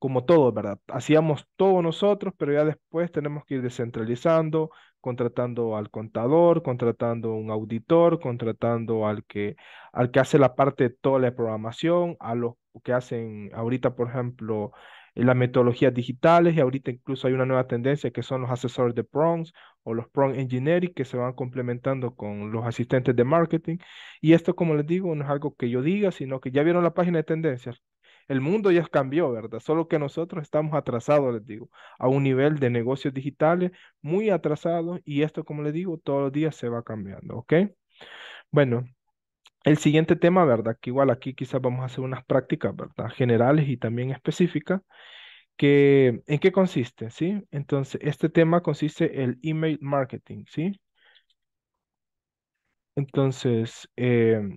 como todo ¿verdad? Hacíamos todo nosotros, pero ya después tenemos que ir descentralizando, contratando al contador, contratando un auditor, contratando al que, al que hace la parte de toda la programación, a los que hacen ahorita, por ejemplo, las metodologías digitales y ahorita incluso hay una nueva tendencia que son los asesores de prongs o los prong Engineering que se van complementando con los asistentes de marketing. Y esto, como les digo, no es algo que yo diga, sino que ya vieron la página de tendencias. El mundo ya cambió, ¿verdad? Solo que nosotros estamos atrasados, les digo, a un nivel de negocios digitales muy atrasado y esto, como les digo, todos los días se va cambiando, ¿ok? Bueno, el siguiente tema, ¿verdad? Que igual aquí quizás vamos a hacer unas prácticas, ¿verdad? Generales y también específicas. Que, ¿En qué consiste? ¿Sí? Entonces, este tema consiste el email marketing, ¿sí? Entonces, eh,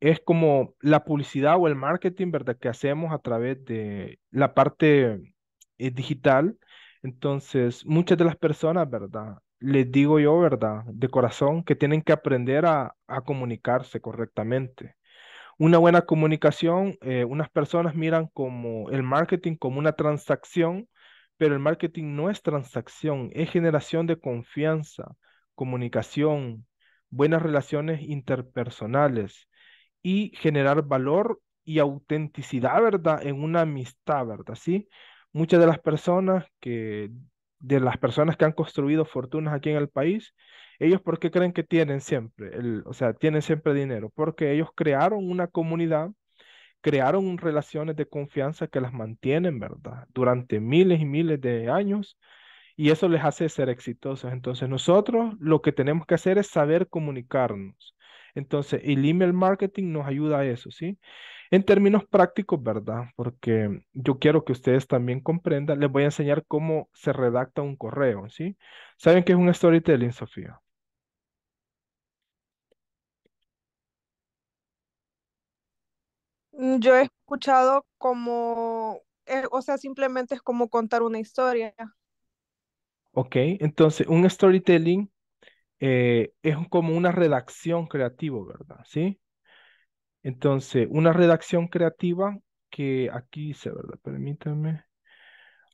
es como la publicidad o el marketing, ¿verdad? Que hacemos a través de la parte eh, digital. Entonces, muchas de las personas, ¿verdad? Les digo yo, ¿verdad? De corazón, que tienen que aprender a, comunicarse correctamente. Una buena comunicación, eh, unas personas miran como el marketing como una transacción, pero el marketing no es transacción, es generación de confianza, comunicación, buenas relaciones interpersonales y generar valor y autenticidad, ¿verdad? En una amistad, ¿verdad? Sí. Muchas de las personas que, de las personas que han construido fortunas aquí en el país, ellos qué creen que tienen siempre, el, o sea, tienen siempre dinero, porque ellos crearon una comunidad, crearon relaciones de confianza que las mantienen, ¿verdad? Durante miles y miles de años y eso les hace ser exitosos. Entonces nosotros lo que tenemos que hacer es saber comunicarnos entonces, el email marketing nos ayuda a eso, ¿sí? En términos prácticos, ¿verdad? Porque yo quiero que ustedes también comprendan, les voy a enseñar cómo se redacta un correo, ¿sí? ¿Saben qué es un storytelling, Sofía? Mm, yo he escuchado como, eh, o sea, simplemente es como contar una historia. Ok, entonces un storytelling eh, es como una redacción creativa, ¿verdad? ¿Sí? Entonces, una redacción creativa que aquí dice, ¿verdad? Permítanme.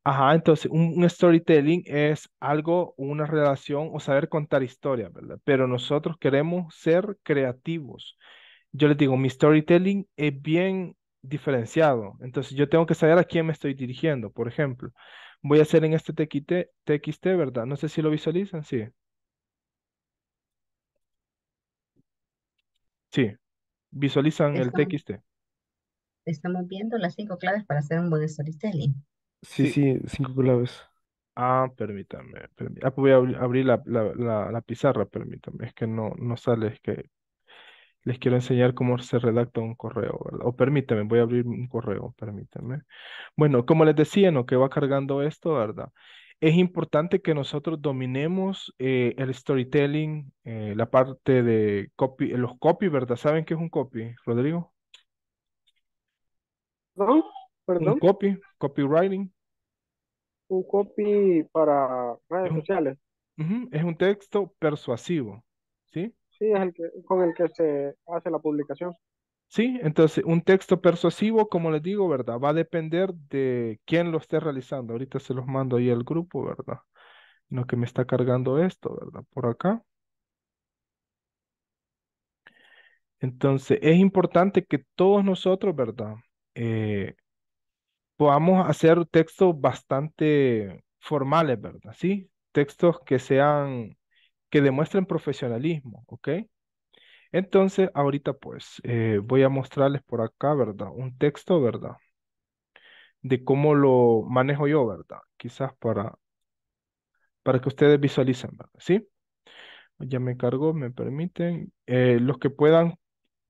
Ajá, entonces un, storytelling es algo, una relación o saber contar historia, ¿verdad? Pero nosotros queremos ser creativos. Yo les digo, mi storytelling es bien diferenciado. Entonces yo tengo que saber a quién me estoy dirigiendo. Por ejemplo, voy a hacer en este TXT, TXT ¿verdad? No sé si lo visualizan, sí. Sí, visualizan el TXT. estamos viendo las cinco claves para hacer un buen storytelling. Sí, sí, cinco claves. Ah, permítame, Ah, voy a abrir la, la, la, la pizarra, permítame. Es que no, no sale, es que les quiero enseñar cómo se redacta un correo, ¿verdad? O permítame, voy a abrir un correo, permítame. Bueno, como les decía, ¿no? Que va cargando esto, ¿verdad? es importante que nosotros dominemos eh, el storytelling, eh, la parte de copy, los copy, ¿verdad? ¿Saben qué es un copy, Rodrigo? ¿Perdón? ¿Perdón? Un copy, copywriting. Un copy para redes sociales. es un texto persuasivo, ¿sí? Sí, es el que, con el que se hace la publicación. Sí, entonces un texto persuasivo, como les digo, ¿verdad? Va a depender de quién lo esté realizando. Ahorita se los mando ahí al grupo, ¿verdad? Lo que me está cargando esto, ¿verdad? Por acá. Entonces, es importante que todos nosotros, ¿verdad? Eh, podamos hacer textos bastante formales, ¿verdad? Sí, textos que sean, que demuestren profesionalismo, ¿ok? Entonces, ahorita pues eh, voy a mostrarles por acá, ¿verdad? Un texto, ¿verdad? De cómo lo manejo yo, ¿verdad? Quizás para, para que ustedes visualicen, ¿verdad? ¿Sí? Ya me cargo, me permiten. Eh, los que puedan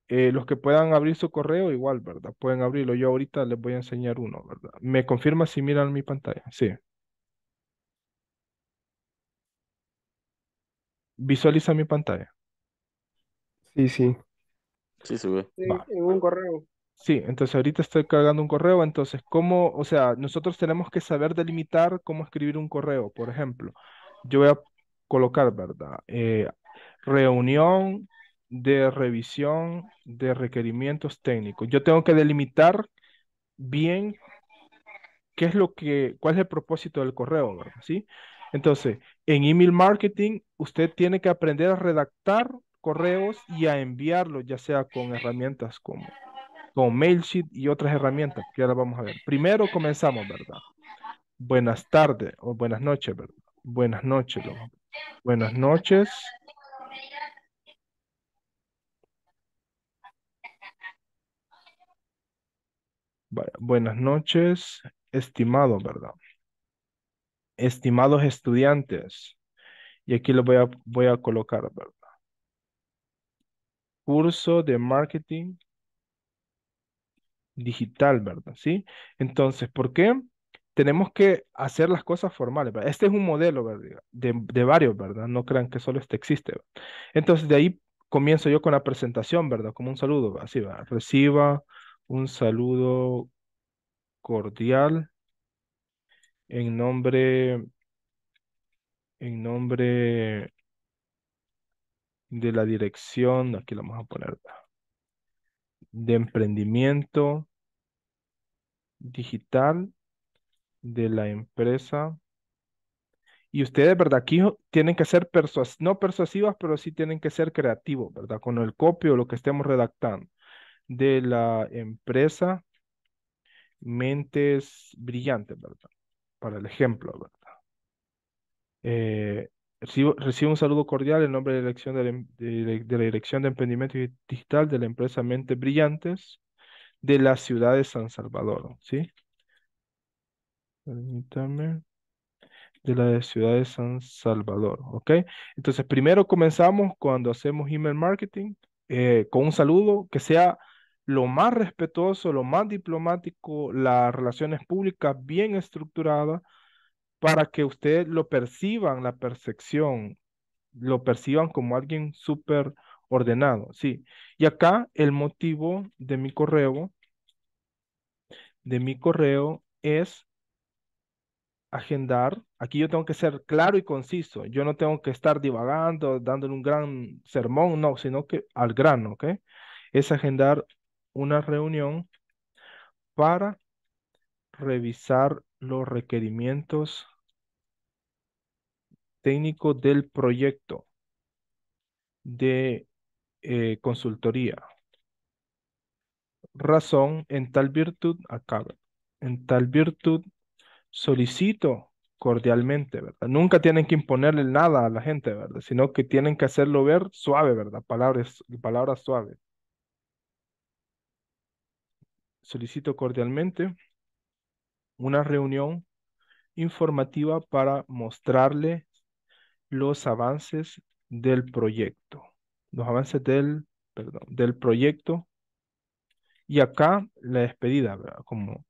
eh, los que puedan abrir su correo, igual, ¿verdad? Pueden abrirlo. Yo ahorita les voy a enseñar uno, ¿verdad? ¿Me confirma si miran mi pantalla? Sí. Visualiza mi pantalla. Sí, sí. Sí, se ve. en un correo. Sí, entonces ahorita estoy cargando un correo, entonces cómo, o sea, nosotros tenemos que saber delimitar cómo escribir un correo, por ejemplo. Yo voy a colocar, ¿verdad? Eh, reunión de revisión de requerimientos técnicos. Yo tengo que delimitar bien qué es lo que, cuál es el propósito del correo, ¿verdad? ¿Sí? Entonces, en email marketing, usted tiene que aprender a redactar correos y a enviarlos, ya sea con herramientas como con MailChimp y otras herramientas que ahora vamos a ver. Primero comenzamos, ¿verdad? Buenas tardes o buenas noches, ¿verdad? Buenas noches, Buenas noches. Buenas noches, estimados, ¿verdad? Estimados estudiantes. Y aquí lo voy a, voy a colocar, ¿verdad? curso de marketing digital, ¿verdad? ¿Sí? Entonces, ¿por qué? Tenemos que hacer las cosas formales. Este es un modelo ¿verdad? De, varios, ¿verdad? No crean que solo este existe. Entonces, de ahí comienzo yo con la presentación, ¿verdad? Como un saludo, así va. Reciba un saludo cordial en nombre, en nombre de la dirección, aquí lo vamos a poner, de emprendimiento digital de la empresa. Y ustedes, ¿verdad? Aquí tienen que ser persuasivos no persuasivas, pero sí tienen que ser creativos, ¿verdad? Con el copio, lo que estemos redactando. De la empresa, mentes brillantes, ¿verdad? Para el ejemplo, ¿verdad? Eh, Recibo, un saludo cordial en nombre de la, dirección em, de, la, Dirección de Emprendimiento Digital de la empresa Mente Brillantes de la ciudad de San Salvador, ¿sí? Permítame. De la ciudad de San Salvador, ¿ok? Entonces, primero comenzamos cuando hacemos email marketing eh, con un saludo que sea lo más respetuoso, lo más diplomático, las relaciones públicas bien estructuradas para que ustedes lo perciban, la percepción, lo perciban como alguien súper ordenado, sí. Y acá el motivo de mi correo, de mi correo es agendar. Aquí yo tengo que ser claro y conciso. Yo no tengo que estar divagando, dándole un gran sermón, no, sino que al grano, ¿ok? Es agendar una reunión para revisar los requerimientos técnico del proyecto de eh, consultoría. Razón, en tal virtud, acá. En tal virtud, solicito cordialmente, ¿verdad? Nunca tienen que imponerle nada a la gente, ¿verdad? Sino que tienen que hacerlo ver suave, ¿verdad? Palabras, palabras suaves. Solicito cordialmente una reunión informativa para mostrarle los avances del proyecto. Los avances del, perdón, del proyecto. Y acá la despedida, Como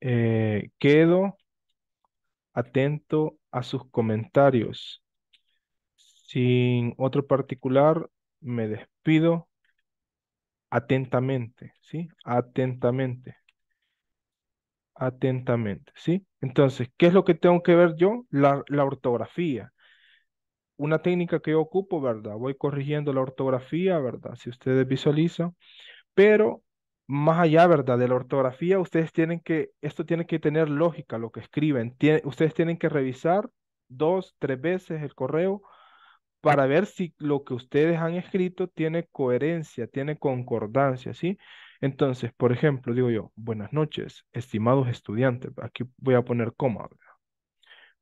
eh, quedo atento a sus comentarios. Sin otro particular, me despido atentamente, ¿sí? Atentamente. Atentamente, ¿sí? Entonces, ¿qué es lo que tengo que ver yo? la ortografía una técnica que yo ocupo, ¿verdad? Voy corrigiendo la ortografía, ¿verdad? Si ustedes visualizan, pero más allá, ¿verdad? De la ortografía, ustedes tienen que, esto tiene que tener lógica lo que escriben. ustedes tienen que revisar dos, tres veces el correo para ver si lo que ustedes han escrito tiene coherencia, tiene concordancia, ¿sí? Entonces, por ejemplo, digo yo, buenas noches, estimados estudiantes. Aquí voy a poner coma, ¿verdad?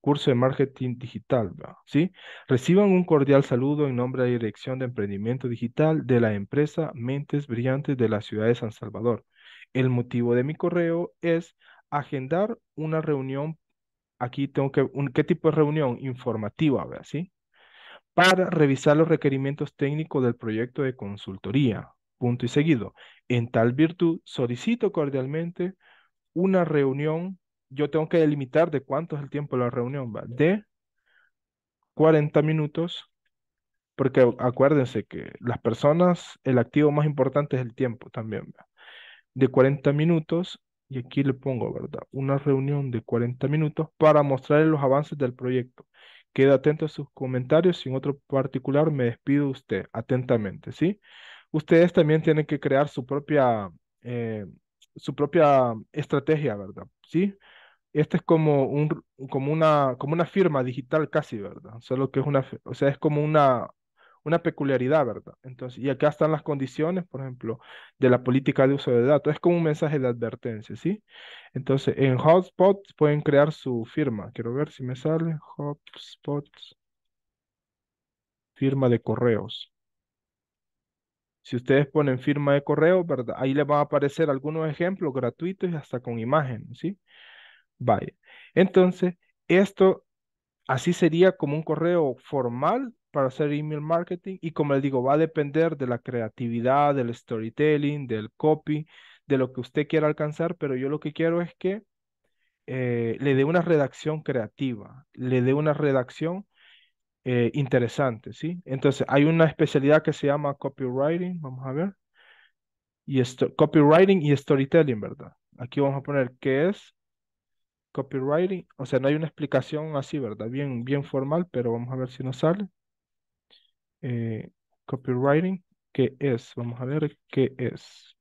curso de marketing digital, ¿sí? Reciban un cordial saludo en nombre de la Dirección de Emprendimiento Digital de la empresa Mentes Brillantes de la ciudad de San Salvador. El motivo de mi correo es agendar una reunión, aquí tengo que, ¿qué tipo de reunión? Informativa, ¿verdad? ¿sí? Para revisar los requerimientos técnicos del proyecto de consultoría, punto y seguido. En tal virtud, solicito cordialmente una reunión yo tengo que delimitar de cuánto es el tiempo de la reunión, ¿va? De 40 minutos, porque acuérdense que las personas, el activo más importante es el tiempo también, ¿va? De 40 minutos, y aquí le pongo, ¿verdad? Una reunión de 40 minutos para mostrar los avances del proyecto. Queda atento a sus comentarios. sin otro particular me despido usted atentamente, ¿sí? Ustedes también tienen que crear su propia, eh, su propia estrategia, ¿verdad? ¿Sí? este es como, un, como, una, como una firma digital casi, ¿verdad? Solo que es una, o sea, es como una, una peculiaridad, ¿verdad? Entonces, y acá están las condiciones, por ejemplo, de la política de uso de datos. Es como un mensaje de advertencia, ¿sí? Entonces, en Hotspots pueden crear su firma. Quiero ver si me sale. Hotspots. Firma de correos. Si ustedes ponen firma de correo, ¿verdad? Ahí les van a aparecer algunos ejemplos gratuitos y hasta con imagen sí Vaya. Entonces, esto así sería como un correo formal para hacer email marketing y como les digo, va a depender de la creatividad, del storytelling, del copy, de lo que usted quiera alcanzar, pero yo lo que quiero es que eh, le dé una redacción creativa, le dé una redacción eh, interesante, ¿sí? Entonces, hay una especialidad que se llama copywriting, vamos a ver, y esto, copywriting y storytelling, ¿verdad? Aquí vamos a poner qué es copywriting, o sea, no hay una explicación así, ¿verdad? Bien, bien formal, pero vamos a ver si nos sale. Eh, copywriting, ¿qué es? Vamos a ver qué es.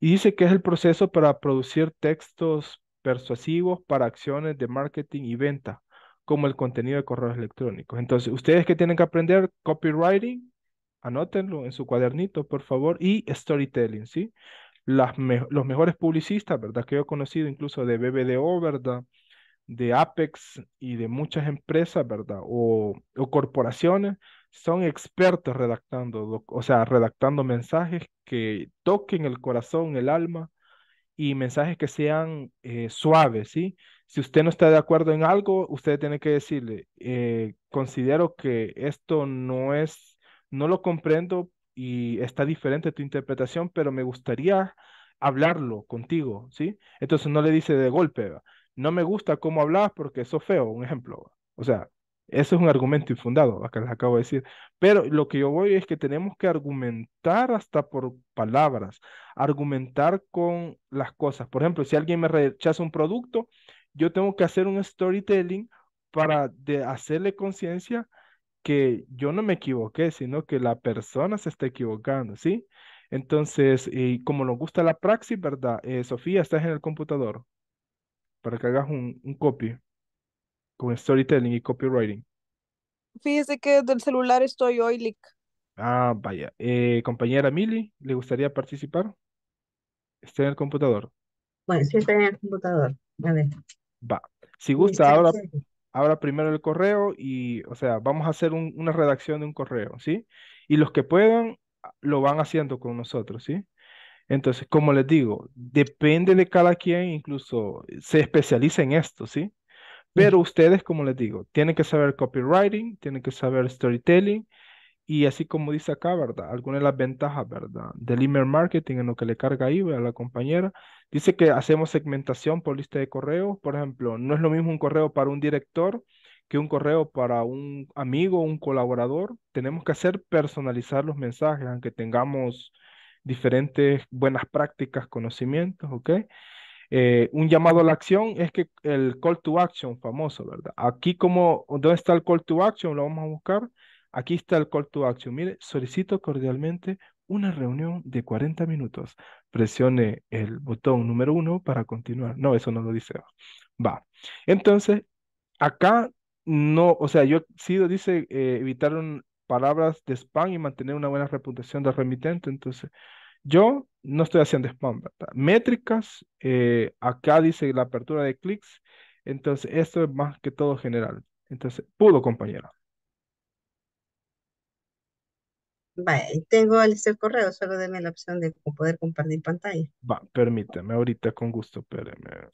Y dice que es el proceso para producir textos persuasivos para acciones de marketing y venta, como el contenido de correos electrónicos. Entonces, ustedes que tienen que aprender copywriting, anótenlo en su cuadernito, por favor, y storytelling, ¿sí? las los mejores publicistas, ¿verdad? Que yo he conocido incluso de BBDO, ¿verdad? De Apex y de muchas empresas, ¿verdad? O, corporaciones son expertos redactando, o sea, redactando mensajes que toquen el corazón, el alma y mensajes que sean eh, suaves, ¿sí? Si usted no está de acuerdo en algo, usted tiene que decirle, eh, considero que esto no es, no lo comprendo, y está diferente tu interpretación, pero me gustaría hablarlo contigo, ¿sí? Entonces no le dice de golpe, no me gusta cómo hablas porque eso feo, un ejemplo. O sea, eso es un argumento infundado, acá les acabo de decir. Pero lo que yo voy es que tenemos que argumentar hasta por palabras, argumentar con las cosas. Por ejemplo, si alguien me rechaza un producto, yo tengo que hacer un storytelling para de hacerle conciencia yo no me equivoqué, sino que la persona se está equivocando, ¿sí? Entonces, como nos gusta la praxis, ¿verdad? Eh, Sofía, estás en el computador para que hagas un, un copy con storytelling y copywriting. Fíjese que del celular estoy hoy, Lick. Ah, vaya. Eh, compañera Mili, ¿le gustaría participar? ¿Está en el computador? Bueno, sí, está en el computador. A Va. Si gusta, ahora, Ahora primero el correo y, o sea, vamos a hacer una redacción de un correo, ¿sí? Y los que puedan, ah, lo van haciendo con nosotros, ¿sí? Entonces, como les digo, depende de cada quien, incluso eh, se especializa en esto, ¿sí? Pero ustedes, como les digo, tienen que saber copywriting, tienen que saber storytelling, y así como dice acá, ¿verdad? alguna de las ventajas, ¿verdad? Del email marketing, en lo que le carga ahí a la compañera. Dice que hacemos segmentación por lista de correos. Por ejemplo, no es lo mismo un correo para un director que un correo para un amigo, un colaborador. Tenemos que hacer personalizar los mensajes, aunque tengamos diferentes buenas prácticas, conocimientos, ¿ok? Eh, un llamado a la acción es que el call to action famoso, ¿verdad? Aquí como, ¿dónde está el call to action? Lo vamos a buscar Aquí está el call to action. Mire, solicito cordialmente una reunión de 40 minutos. Presione el botón número uno para continuar. No, eso no lo dice. Va. Entonces, acá no, o sea, yo sí dice eh, evitar palabras de spam y mantener una buena reputación del remitente. Entonces, yo no estoy haciendo spam, ¿verdad? Métricas, eh, acá dice la apertura de clics. Entonces, esto es más que todo general. Entonces, pudo, compañera. Vaya, tengo el correo, solo deme la opción de poder compartir pantalla. Va, permítame, ahorita con gusto, espéreme.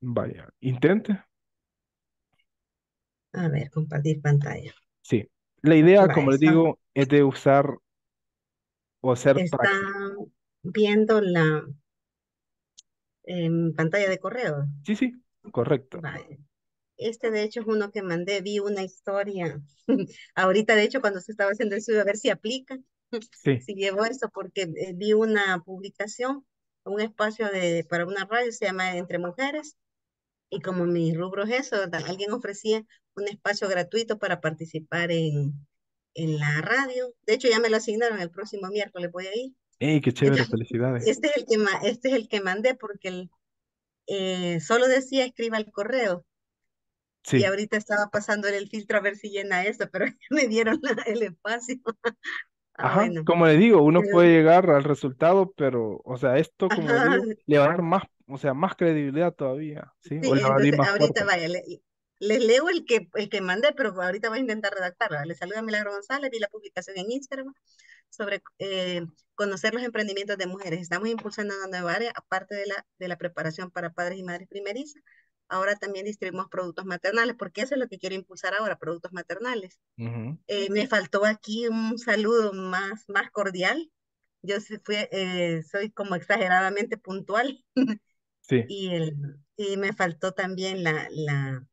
Vaya, intente. A ver, compartir pantalla. Sí, la idea, como les digo, es de usar o hacer Está viendo la em, pantalla de correo. Sí, sí, correcto. Este de hecho es uno que mandé, vi una historia. Ahorita de hecho cuando se estaba haciendo el estudio a ver si aplica, sí. si llevo eso, porque eh, vi una publicación, un espacio de, para una radio, se llama Entre Mujeres, y como mi rubro es eso, alguien ofrecía un espacio gratuito para participar en, en la radio. De hecho ya me lo asignaron, el próximo miércoles voy a ir. qué chévere! felicidades. Este es, el que, este es el que mandé porque el, eh, solo decía escriba el correo y ahorita estaba pasando el filtro a ver si llena esto, pero me dieron el espacio. Ah, Ajá, como le digo, uno puede llegar al resultado, pero, o sea, esto, como le, va a dar más, o sea, más credibilidad todavía, ¿sí? ahorita, vaya, le, les leo el que, el que mandé, pero ahorita voy a intentar redactarlo. Les saluda Milagro González y la publicación en Instagram sobre eh, conocer los emprendimientos de mujeres. Estamos impulsando una nueva área, aparte de la, de la preparación para padres y madres primerizas, ahora también distribuimos productos maternales, porque eso es lo que quiero impulsar ahora, productos maternales. Eh, me faltó aquí un saludo más, más cordial. Yo fui, eh, soy como exageradamente puntual. y, me faltó también la, la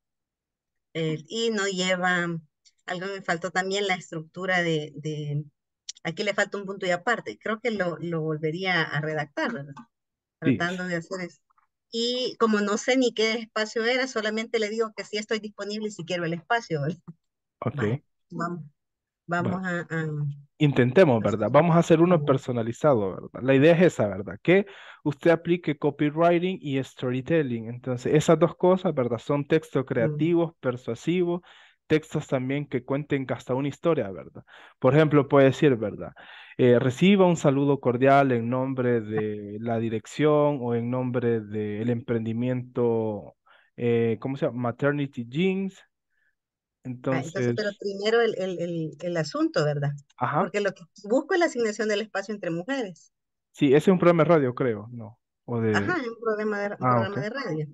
y no lleva, algo me faltó también la estructura de, de, aquí le falta un punto y aparte, creo que lo, lo volvería a redactar, Tratando de hacer eso y como no sé ni qué espacio era, solamente le digo que sí estoy disponible si quiero el espacio. ¿verdad? Ok. Vamos, a, Intentemos, ¿verdad? Vamos a hacer uno personalizado, ¿verdad? La idea es esa, ¿verdad? Que usted aplique copywriting y storytelling. Entonces, esas dos cosas, ¿verdad? Son textos mm. creativos, persuasivos textos también que cuenten hasta una historia, ¿verdad? Por ejemplo, puede decir, ¿verdad? Eh, reciba un saludo cordial en nombre de la dirección o en nombre del emprendimiento, eh, ¿cómo se llama? Maternity Jeans. Ah, Entonces... pero primero el, asunto, ¿verdad? Ajá. Porque lo que busco es la asignación del espacio entre mujeres. Sí, ese es un programa de radio, creo, ¿no? O de... Ajá, es un programa, de, ah, programa de radio.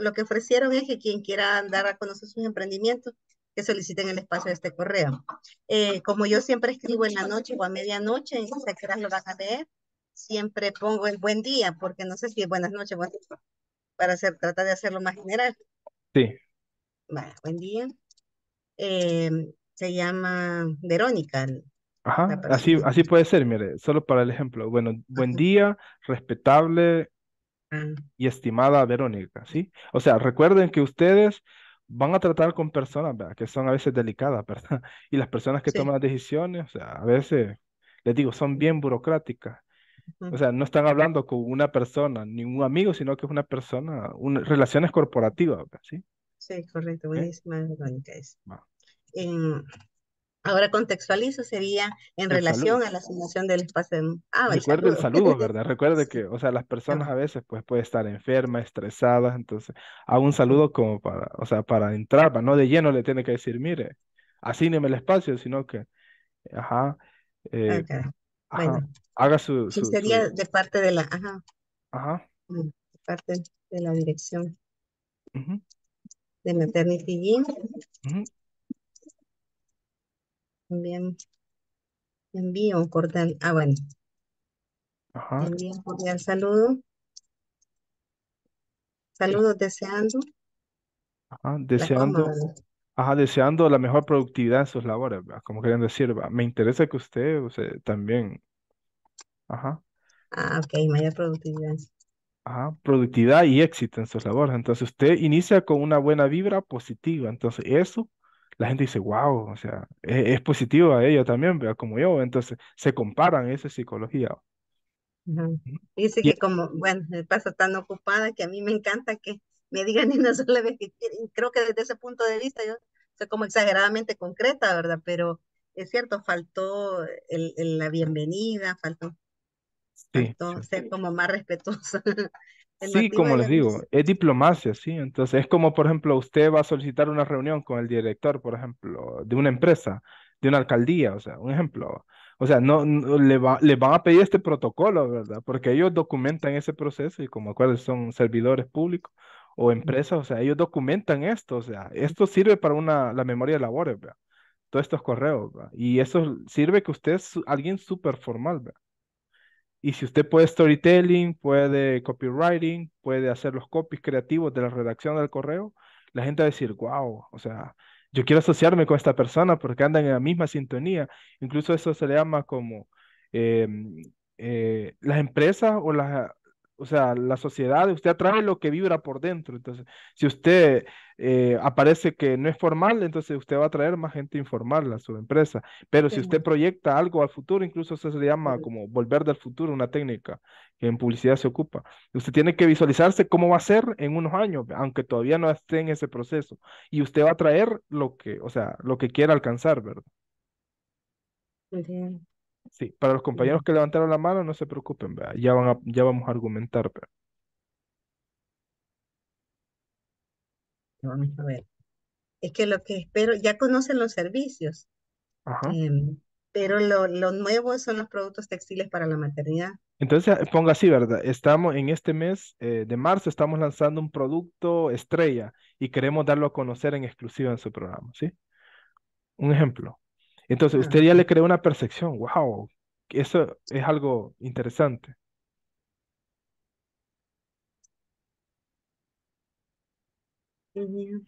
Lo que ofrecieron es que quien quiera andar a conocer sus emprendimientos que soliciten el espacio de este correo. Eh, como yo siempre escribo en la noche o a medianoche, si sé lo van a leer, siempre pongo el buen día, porque no sé si es buenas noches, buenas para hacer, tratar de hacerlo más general. Sí. Bueno, buen día. Eh, se llama Verónica. Ajá, así, así puede ser, mire, solo para el ejemplo. Bueno, buen día, respetable ah. y estimada Verónica, ¿sí? O sea, recuerden que ustedes van a tratar con personas que son a veces delicadas, ¿verdad? Y las personas que toman las decisiones, o sea, a veces, les digo, son bien burocráticas. O sea, no están hablando con una persona, ningún amigo, sino que es una persona, una, relaciones corporativas, ¿sí? Sí, correcto, buenísima es. Em, Ahora contextualizo, sería en relación a la asignación del espacio. Ah, Recuerde el saludo. ¿verdad? Recuerde que, o sea, las personas a veces pues pueden estar enferma, estresadas, entonces hago un saludo como para, o sea, para entrar, para no de lleno le tiene que decir, mire, asíneme el espacio, sino que, ajá, eh, haga su, Sería de parte de la, ajá. Ajá. Mm, de parte de la dirección. De Maternity Gym. También Envío un cordial, ah, bueno. Ajá. Envío un cordial saludo. Saludos deseando. Ajá, deseando. Ajá, deseando la mejor productividad en sus labores, Como querían decir, Me interesa que usted, o también. Ajá. Ah, ok, mayor productividad. Ajá, productividad y éxito en sus labores. Entonces usted inicia con una buena vibra positiva. Entonces eso la gente dice, wow, o sea, e-, es, positivo a ella también, como yo, entonces se comparan, ese psicología. Dice que e como, bueno, me pasa tan ocupada que a mí me encanta que me digan una sola vez que Creo que desde ese punto de vista yo soy como exageradamente concreta, ¿verdad? Pero es cierto, faltó el, la bienvenida, faltó, ser como más respetuosa. sí, como les digo, es diplomacia, sí. Entonces, es como, por ejemplo, usted va a solicitar una reunión con el director, por ejemplo, de una empresa, de una alcaldía, o sea, un ejemplo. O sea, no, le, va, van a pedir este protocolo, ¿verdad? Porque ellos documentan ese proceso y como cuáles son servidores públicos o empresas, o sea, ellos documentan esto, o sea, esto sirve para una, la memoria de labores, ¿verdad? Todos estos correos, ¿verdad? Y eso sirve que usted es alguien súper formal, ¿verdad? Y si usted puede storytelling, puede copywriting, puede hacer los copies creativos de la redacción del correo, la gente va a decir, wow, o sea, yo quiero asociarme con esta persona porque andan en la misma sintonía. Incluso eso se le llama como em, eh, las empresas o las, o sea, la sociedad, usted atrae lo que vibra por dentro. Entonces, si usted eh, aparece que no es formal, entonces usted va a atraer más gente informal a su empresa. Pero si usted proyecta algo al futuro, incluso eso se llama como volver del futuro, una técnica que en publicidad se ocupa. Usted tiene que visualizarse cómo va a ser en unos años, aunque todavía no esté en ese proceso. Y usted va a atraer lo que, o sea, lo que quiera alcanzar, ¿verdad? Sí, para los compañeros que levantaron la mano, no se preocupen, Ya, van ya vamos a argumentar, Es que lo que espero, ya conocen los servicios, em, pero lo, nuevos nuevo son los productos textiles para la maternidad. Entonces, eh, ponga así, ¿verdad? Estamos en este mes eh, de marzo, estamos lanzando un producto estrella y queremos darlo a conocer en exclusiva en su programa, ¿sí? Un ejemplo. Entonces, usted ya le creó una percepción, wow, eso es algo interesante. Línea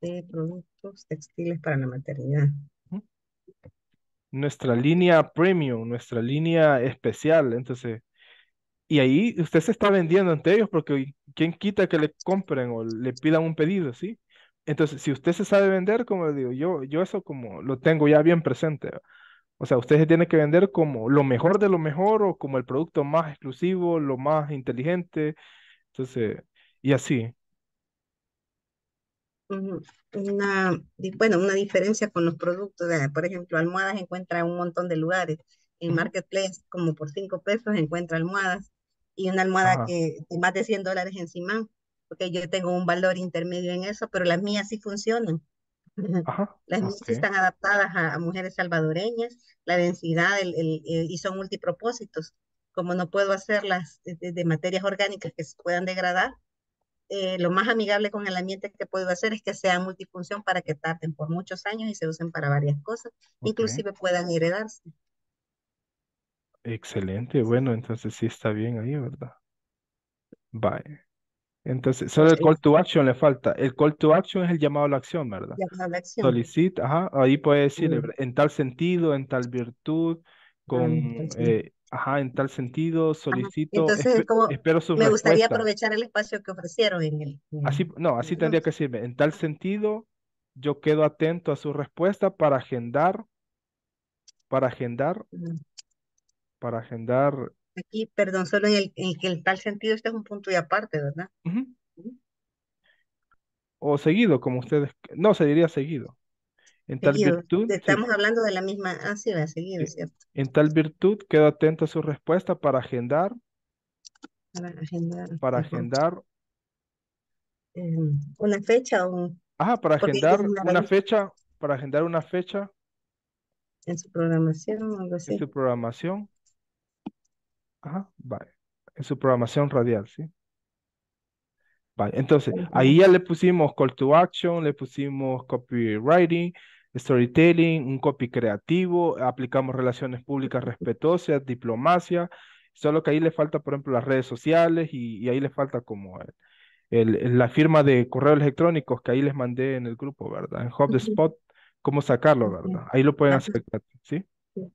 de productos textiles para la maternidad. Nuestra línea premium, nuestra línea especial, entonces y ahí usted se está vendiendo ante ellos porque ¿quién quita que le compren o le pidan un pedido, sí? Entonces, si usted se sabe vender, como digo, yo, yo eso como lo tengo ya bien presente. O sea, usted se tiene que vender como lo mejor de lo mejor o como el producto más exclusivo, lo más inteligente. Entonces, y así. Una, bueno, una diferencia con los productos, por ejemplo, almohadas encuentra en un montón de lugares. En Marketplace, como por cinco pesos, encuentra almohadas y una almohada que más de 100 dólares encima, porque yo tengo un valor intermedio en eso, pero las mías sí funcionan. las mías están adaptadas a, mujeres salvadoreñas, la densidad el, eh, y son multipropósitos. Como no puedo hacerlas de, materias orgánicas que se puedan degradar, eh, lo más amigable con el ambiente que puedo hacer es que sean multifunción para que tarden por muchos años y se usen para varias cosas, inclusive puedan heredarse. Excelente, bueno, entonces sí está bien ahí, ¿verdad? Bye. Entonces, solo el call to action le falta. El call to action es el llamado a la acción, ¿verdad? Solicita, ajá, ahí puede decir mm. en tal sentido, en tal virtud, ah, con, eh, ajá, en tal sentido, solicito, Entonces, espero su Me gustaría aprovechar el espacio que ofrecieron en el... así, no, así tendría que decirme, en tal sentido, yo quedo atento a su respuesta para agendar, para agendar mm para agendar. Aquí, perdón, solo en el, en tal sentido, este es un punto y aparte, ¿verdad? O seguido, como ustedes. No, se diría seguido. En tal virtud. Estamos hablando de la misma. Ah, sí, va, seguido, ¿cierto? En tal virtud, queda atento a su respuesta para agendar. Para agendar. Para agendar. Em, una fecha o un. Ah, para agendar una, una fecha. Para agendar una fecha. En su programación o algo así. En su programación. Ajá, vale. En su programación radial, ¿sí? Vale, entonces, ahí ya le pusimos call to action, le pusimos copywriting, storytelling, un copy creativo, aplicamos relaciones públicas respetuosas, diplomacia, solo que ahí le falta, por ejemplo, las redes sociales y, ahí le falta como el, la firma de correos electrónicos que ahí les mandé en el grupo, ¿verdad? En HubSpot, cómo sacarlo, ¿verdad? Ahí lo pueden ah, hacer, ¿sí?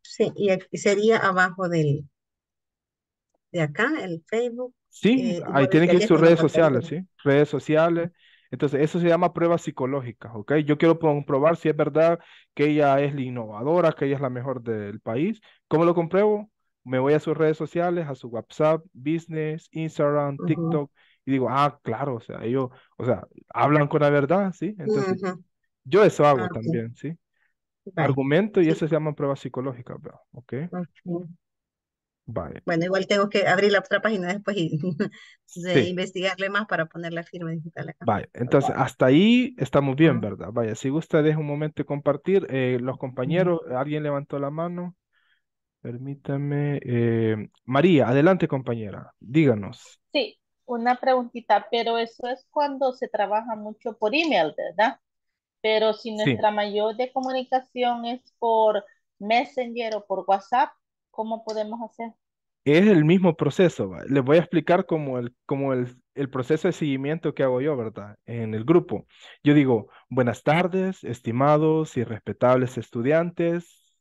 Sí, y sería abajo del, de acá, el Facebook. Sí, eh, ahí tienen que ir sus redes sociales, ¿sí? Redes sociales. Entonces, eso se llama pruebas psicológicas, ¿ok? Yo quiero comprobar si es verdad que ella es la innovadora, que ella es la mejor del país. ¿Cómo lo compruebo? Me voy a sus redes sociales, a su WhatsApp, Business, Instagram, TikTok, y digo, ah, claro, o sea, ellos, o sea, hablan con la verdad, ¿sí? Entonces, yo eso hago ah, también, ¿sí? Argumento y eso se llama pruebas psicológicas, ¿ok? okay. Bueno, igual tengo que abrir la otra página después y investigarle más para poner la firma digital acá. entonces hasta ahí estamos bien, ¿verdad? Vaya, si gusta, deje un momento de compartir. Eh, los compañeros, ¿alguien levantó la mano? Permítame. Eh, María, adelante, compañera, díganos. Sí, una preguntita, pero eso es cuando se trabaja mucho por email, ¿verdad? Pero si nuestra mayor de comunicación es por Messenger o por WhatsApp, ¿Cómo podemos hacer? Es el mismo proceso, les voy a explicar como, el, como el, el, proceso de seguimiento que hago yo, ¿verdad? En el grupo. Yo digo, buenas tardes, estimados y respetables estudiantes,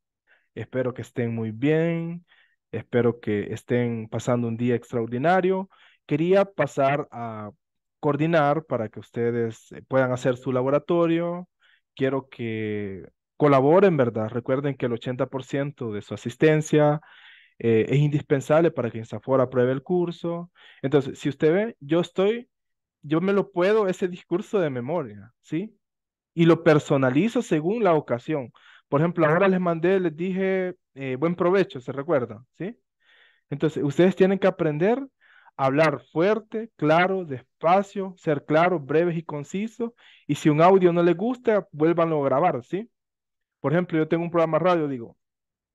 espero que estén muy bien, espero que estén pasando un día extraordinario. Quería pasar a coordinar para que ustedes eh, puedan hacer su laboratorio. Quiero que colaboren, ¿verdad? Recuerden que el 80% de su asistencia eh, es indispensable para que Insafora apruebe el curso. Entonces, si usted ve, yo estoy, yo me lo puedo ese discurso de memoria, ¿sí? Y lo personalizo según la ocasión. Por ejemplo, ahora les mandé, les dije, eh, buen provecho, ¿se recuerdan? ¿Sí? Entonces, ustedes tienen que aprender a hablar fuerte, claro, despacio, ser claro, breves y concisos. Y si un audio no les gusta, vuélvanlo a grabar, ¿sí? Por ejemplo, yo tengo un programa radio, digo,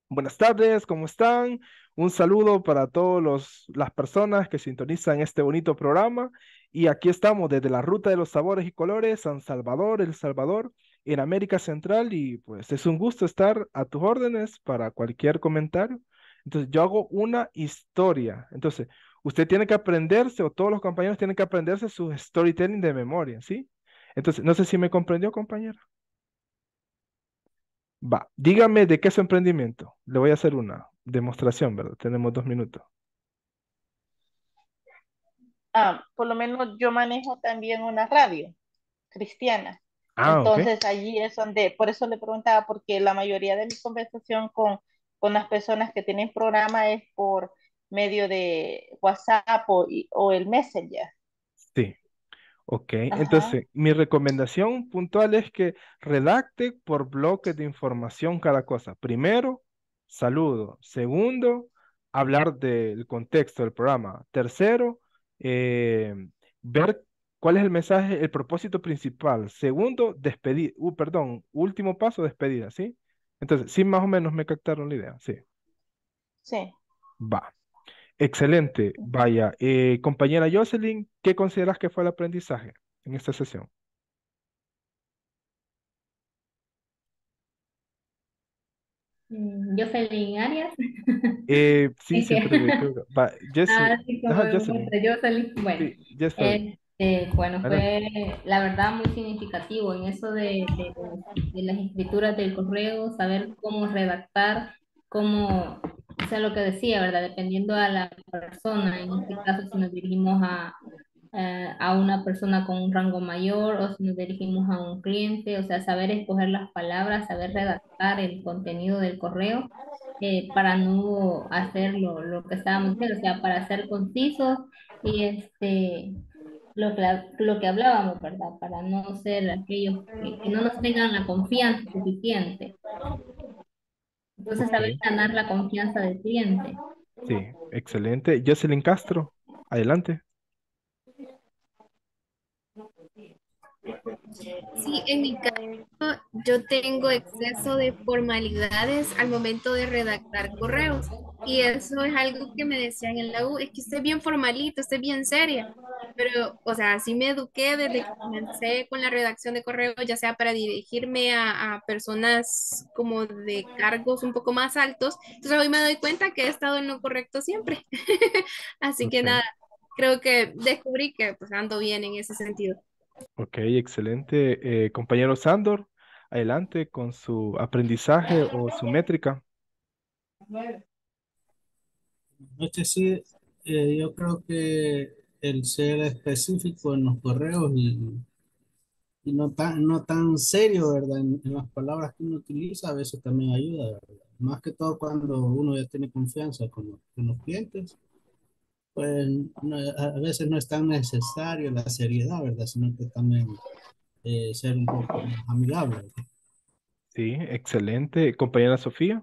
buenas tardes, ¿cómo están? Un saludo para todas las personas que sintonizan este bonito programa. Y aquí estamos desde la Ruta de los Sabores y Colores, San Salvador, El Salvador, en América Central. Y pues es un gusto estar a tus órdenes para cualquier comentario. Entonces yo hago una historia. Entonces usted tiene que aprenderse, o todos los compañeros tienen que aprenderse su storytelling de memoria, ¿sí? Entonces, no sé si me comprendió, compañero. Va, dígame de qué es su emprendimiento. Le voy a hacer una demostración, ¿verdad? Tenemos dos minutos. Ah, por lo menos yo manejo también una radio cristiana. Ah, Entonces allí es donde, por eso le preguntaba, porque la mayoría de mi conversación con, las personas que tienen programa es por medio de WhatsApp o, o el Messenger. Sí, Ok, entonces mi recomendación puntual es que redacte por bloques de información cada cosa. Primero, saludo. Segundo, hablar del contexto del programa. Tercero, eh, ver cuál es el mensaje, el propósito principal. Segundo, despedir. Uh, perdón, último paso, despedida, ¿sí? Entonces, sí, más o menos me captaron la idea, sí. Sí. Va. Excelente. Vaya, eh, compañera Jocelyn, ¿qué consideras que fue el aprendizaje en esta sesión? Mm, Jocelyn Arias. sí, Jocelyn. Jocelyn. Bueno, este, fue la verdad muy significativo en eso de, de, las escrituras del correo, saber cómo redactar, cómo o sea, lo que decía, ¿verdad? Dependiendo a la persona, en este caso si nos dirigimos a, eh, a una persona con un rango mayor o si nos dirigimos a un cliente, o sea, saber escoger las palabras, saber redactar el contenido del correo eh, para no hacer lo, que estábamos diciendo, o sea, para ser concisos y este lo que, lo que hablábamos, ¿verdad? Para no ser aquellos que, que no nos tengan la confianza suficiente. Entonces, saber ganar la confianza del cliente. Sí, excelente. Jocelyn Castro, adelante. Sí, en mi caso yo tengo exceso de formalidades al momento de redactar correos y eso es algo que me decían en la U, es que esté bien formalito, esté bien seria, pero o sea, así me eduqué desde que comencé con la redacción de correos, ya sea para dirigirme a, personas como de cargos un poco más altos, entonces hoy me doy cuenta que he estado en lo correcto siempre, así que nada, creo que descubrí que pues ando bien en ese sentido. Ok, excelente. Eh, compañero Sandor, adelante con su aprendizaje o su métrica. Noche sí, eh, yo creo que el ser específico en los correos y, no, tan, no tan serio, ¿verdad? En, las palabras que uno utiliza a veces también ayuda, ¿verdad? Más que todo cuando uno ya tiene confianza con los clientes pues a veces no es tan necesario la seriedad, ¿verdad? Sino que también eh, ser un poco amigable. Sí, excelente. Compañera Sofía.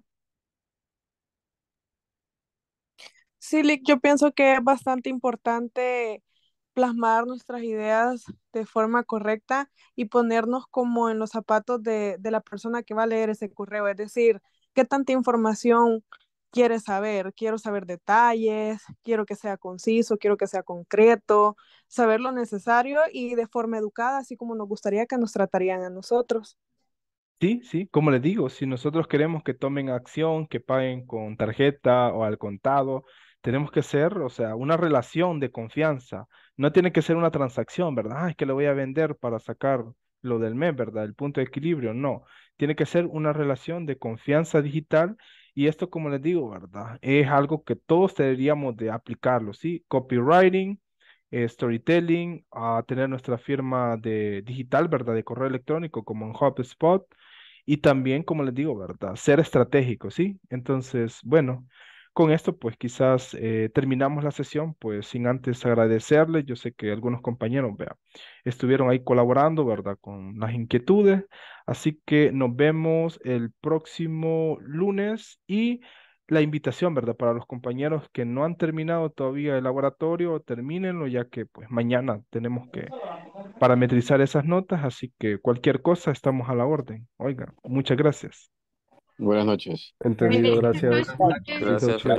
Sí, Lick, yo pienso que es bastante importante plasmar nuestras ideas de forma correcta y ponernos como en los zapatos de, de la persona que va a leer ese correo. Es decir, qué tanta información quiere saber, quiero saber detalles, quiero que sea conciso, quiero que sea concreto, saber lo necesario y de forma educada, así como nos gustaría que nos tratarían a nosotros. Sí, sí, como les digo, si nosotros queremos que tomen acción, que paguen con tarjeta o al contado, tenemos que ser, o sea, una relación de confianza. No tiene que ser una transacción, ¿verdad? Ah, es que le voy a vender para sacar lo del mes, ¿verdad? El punto de equilibrio, no. Tiene que ser una relación de confianza digital y esto, como les digo, ¿verdad? Es algo que todos deberíamos de aplicarlo, ¿sí? Copywriting, eh, storytelling, a ah, tener nuestra firma de digital, ¿verdad? De correo electrónico como en HubSpot. Y también, como les digo, ¿verdad? Ser estratégico, ¿sí? Entonces, bueno, con esto, pues quizás eh, terminamos la sesión, pues sin antes agradecerles, yo sé que algunos compañeros, vea, estuvieron ahí colaborando, ¿verdad? Con las inquietudes, así que nos vemos el próximo lunes y la invitación, ¿verdad? Para los compañeros que no han terminado todavía el laboratorio, termínenlo ya que pues mañana tenemos que parametrizar esas notas, así que cualquier cosa estamos a la orden. Oiga, muchas gracias. Buenas noches. Entendido, gracias. Gracias.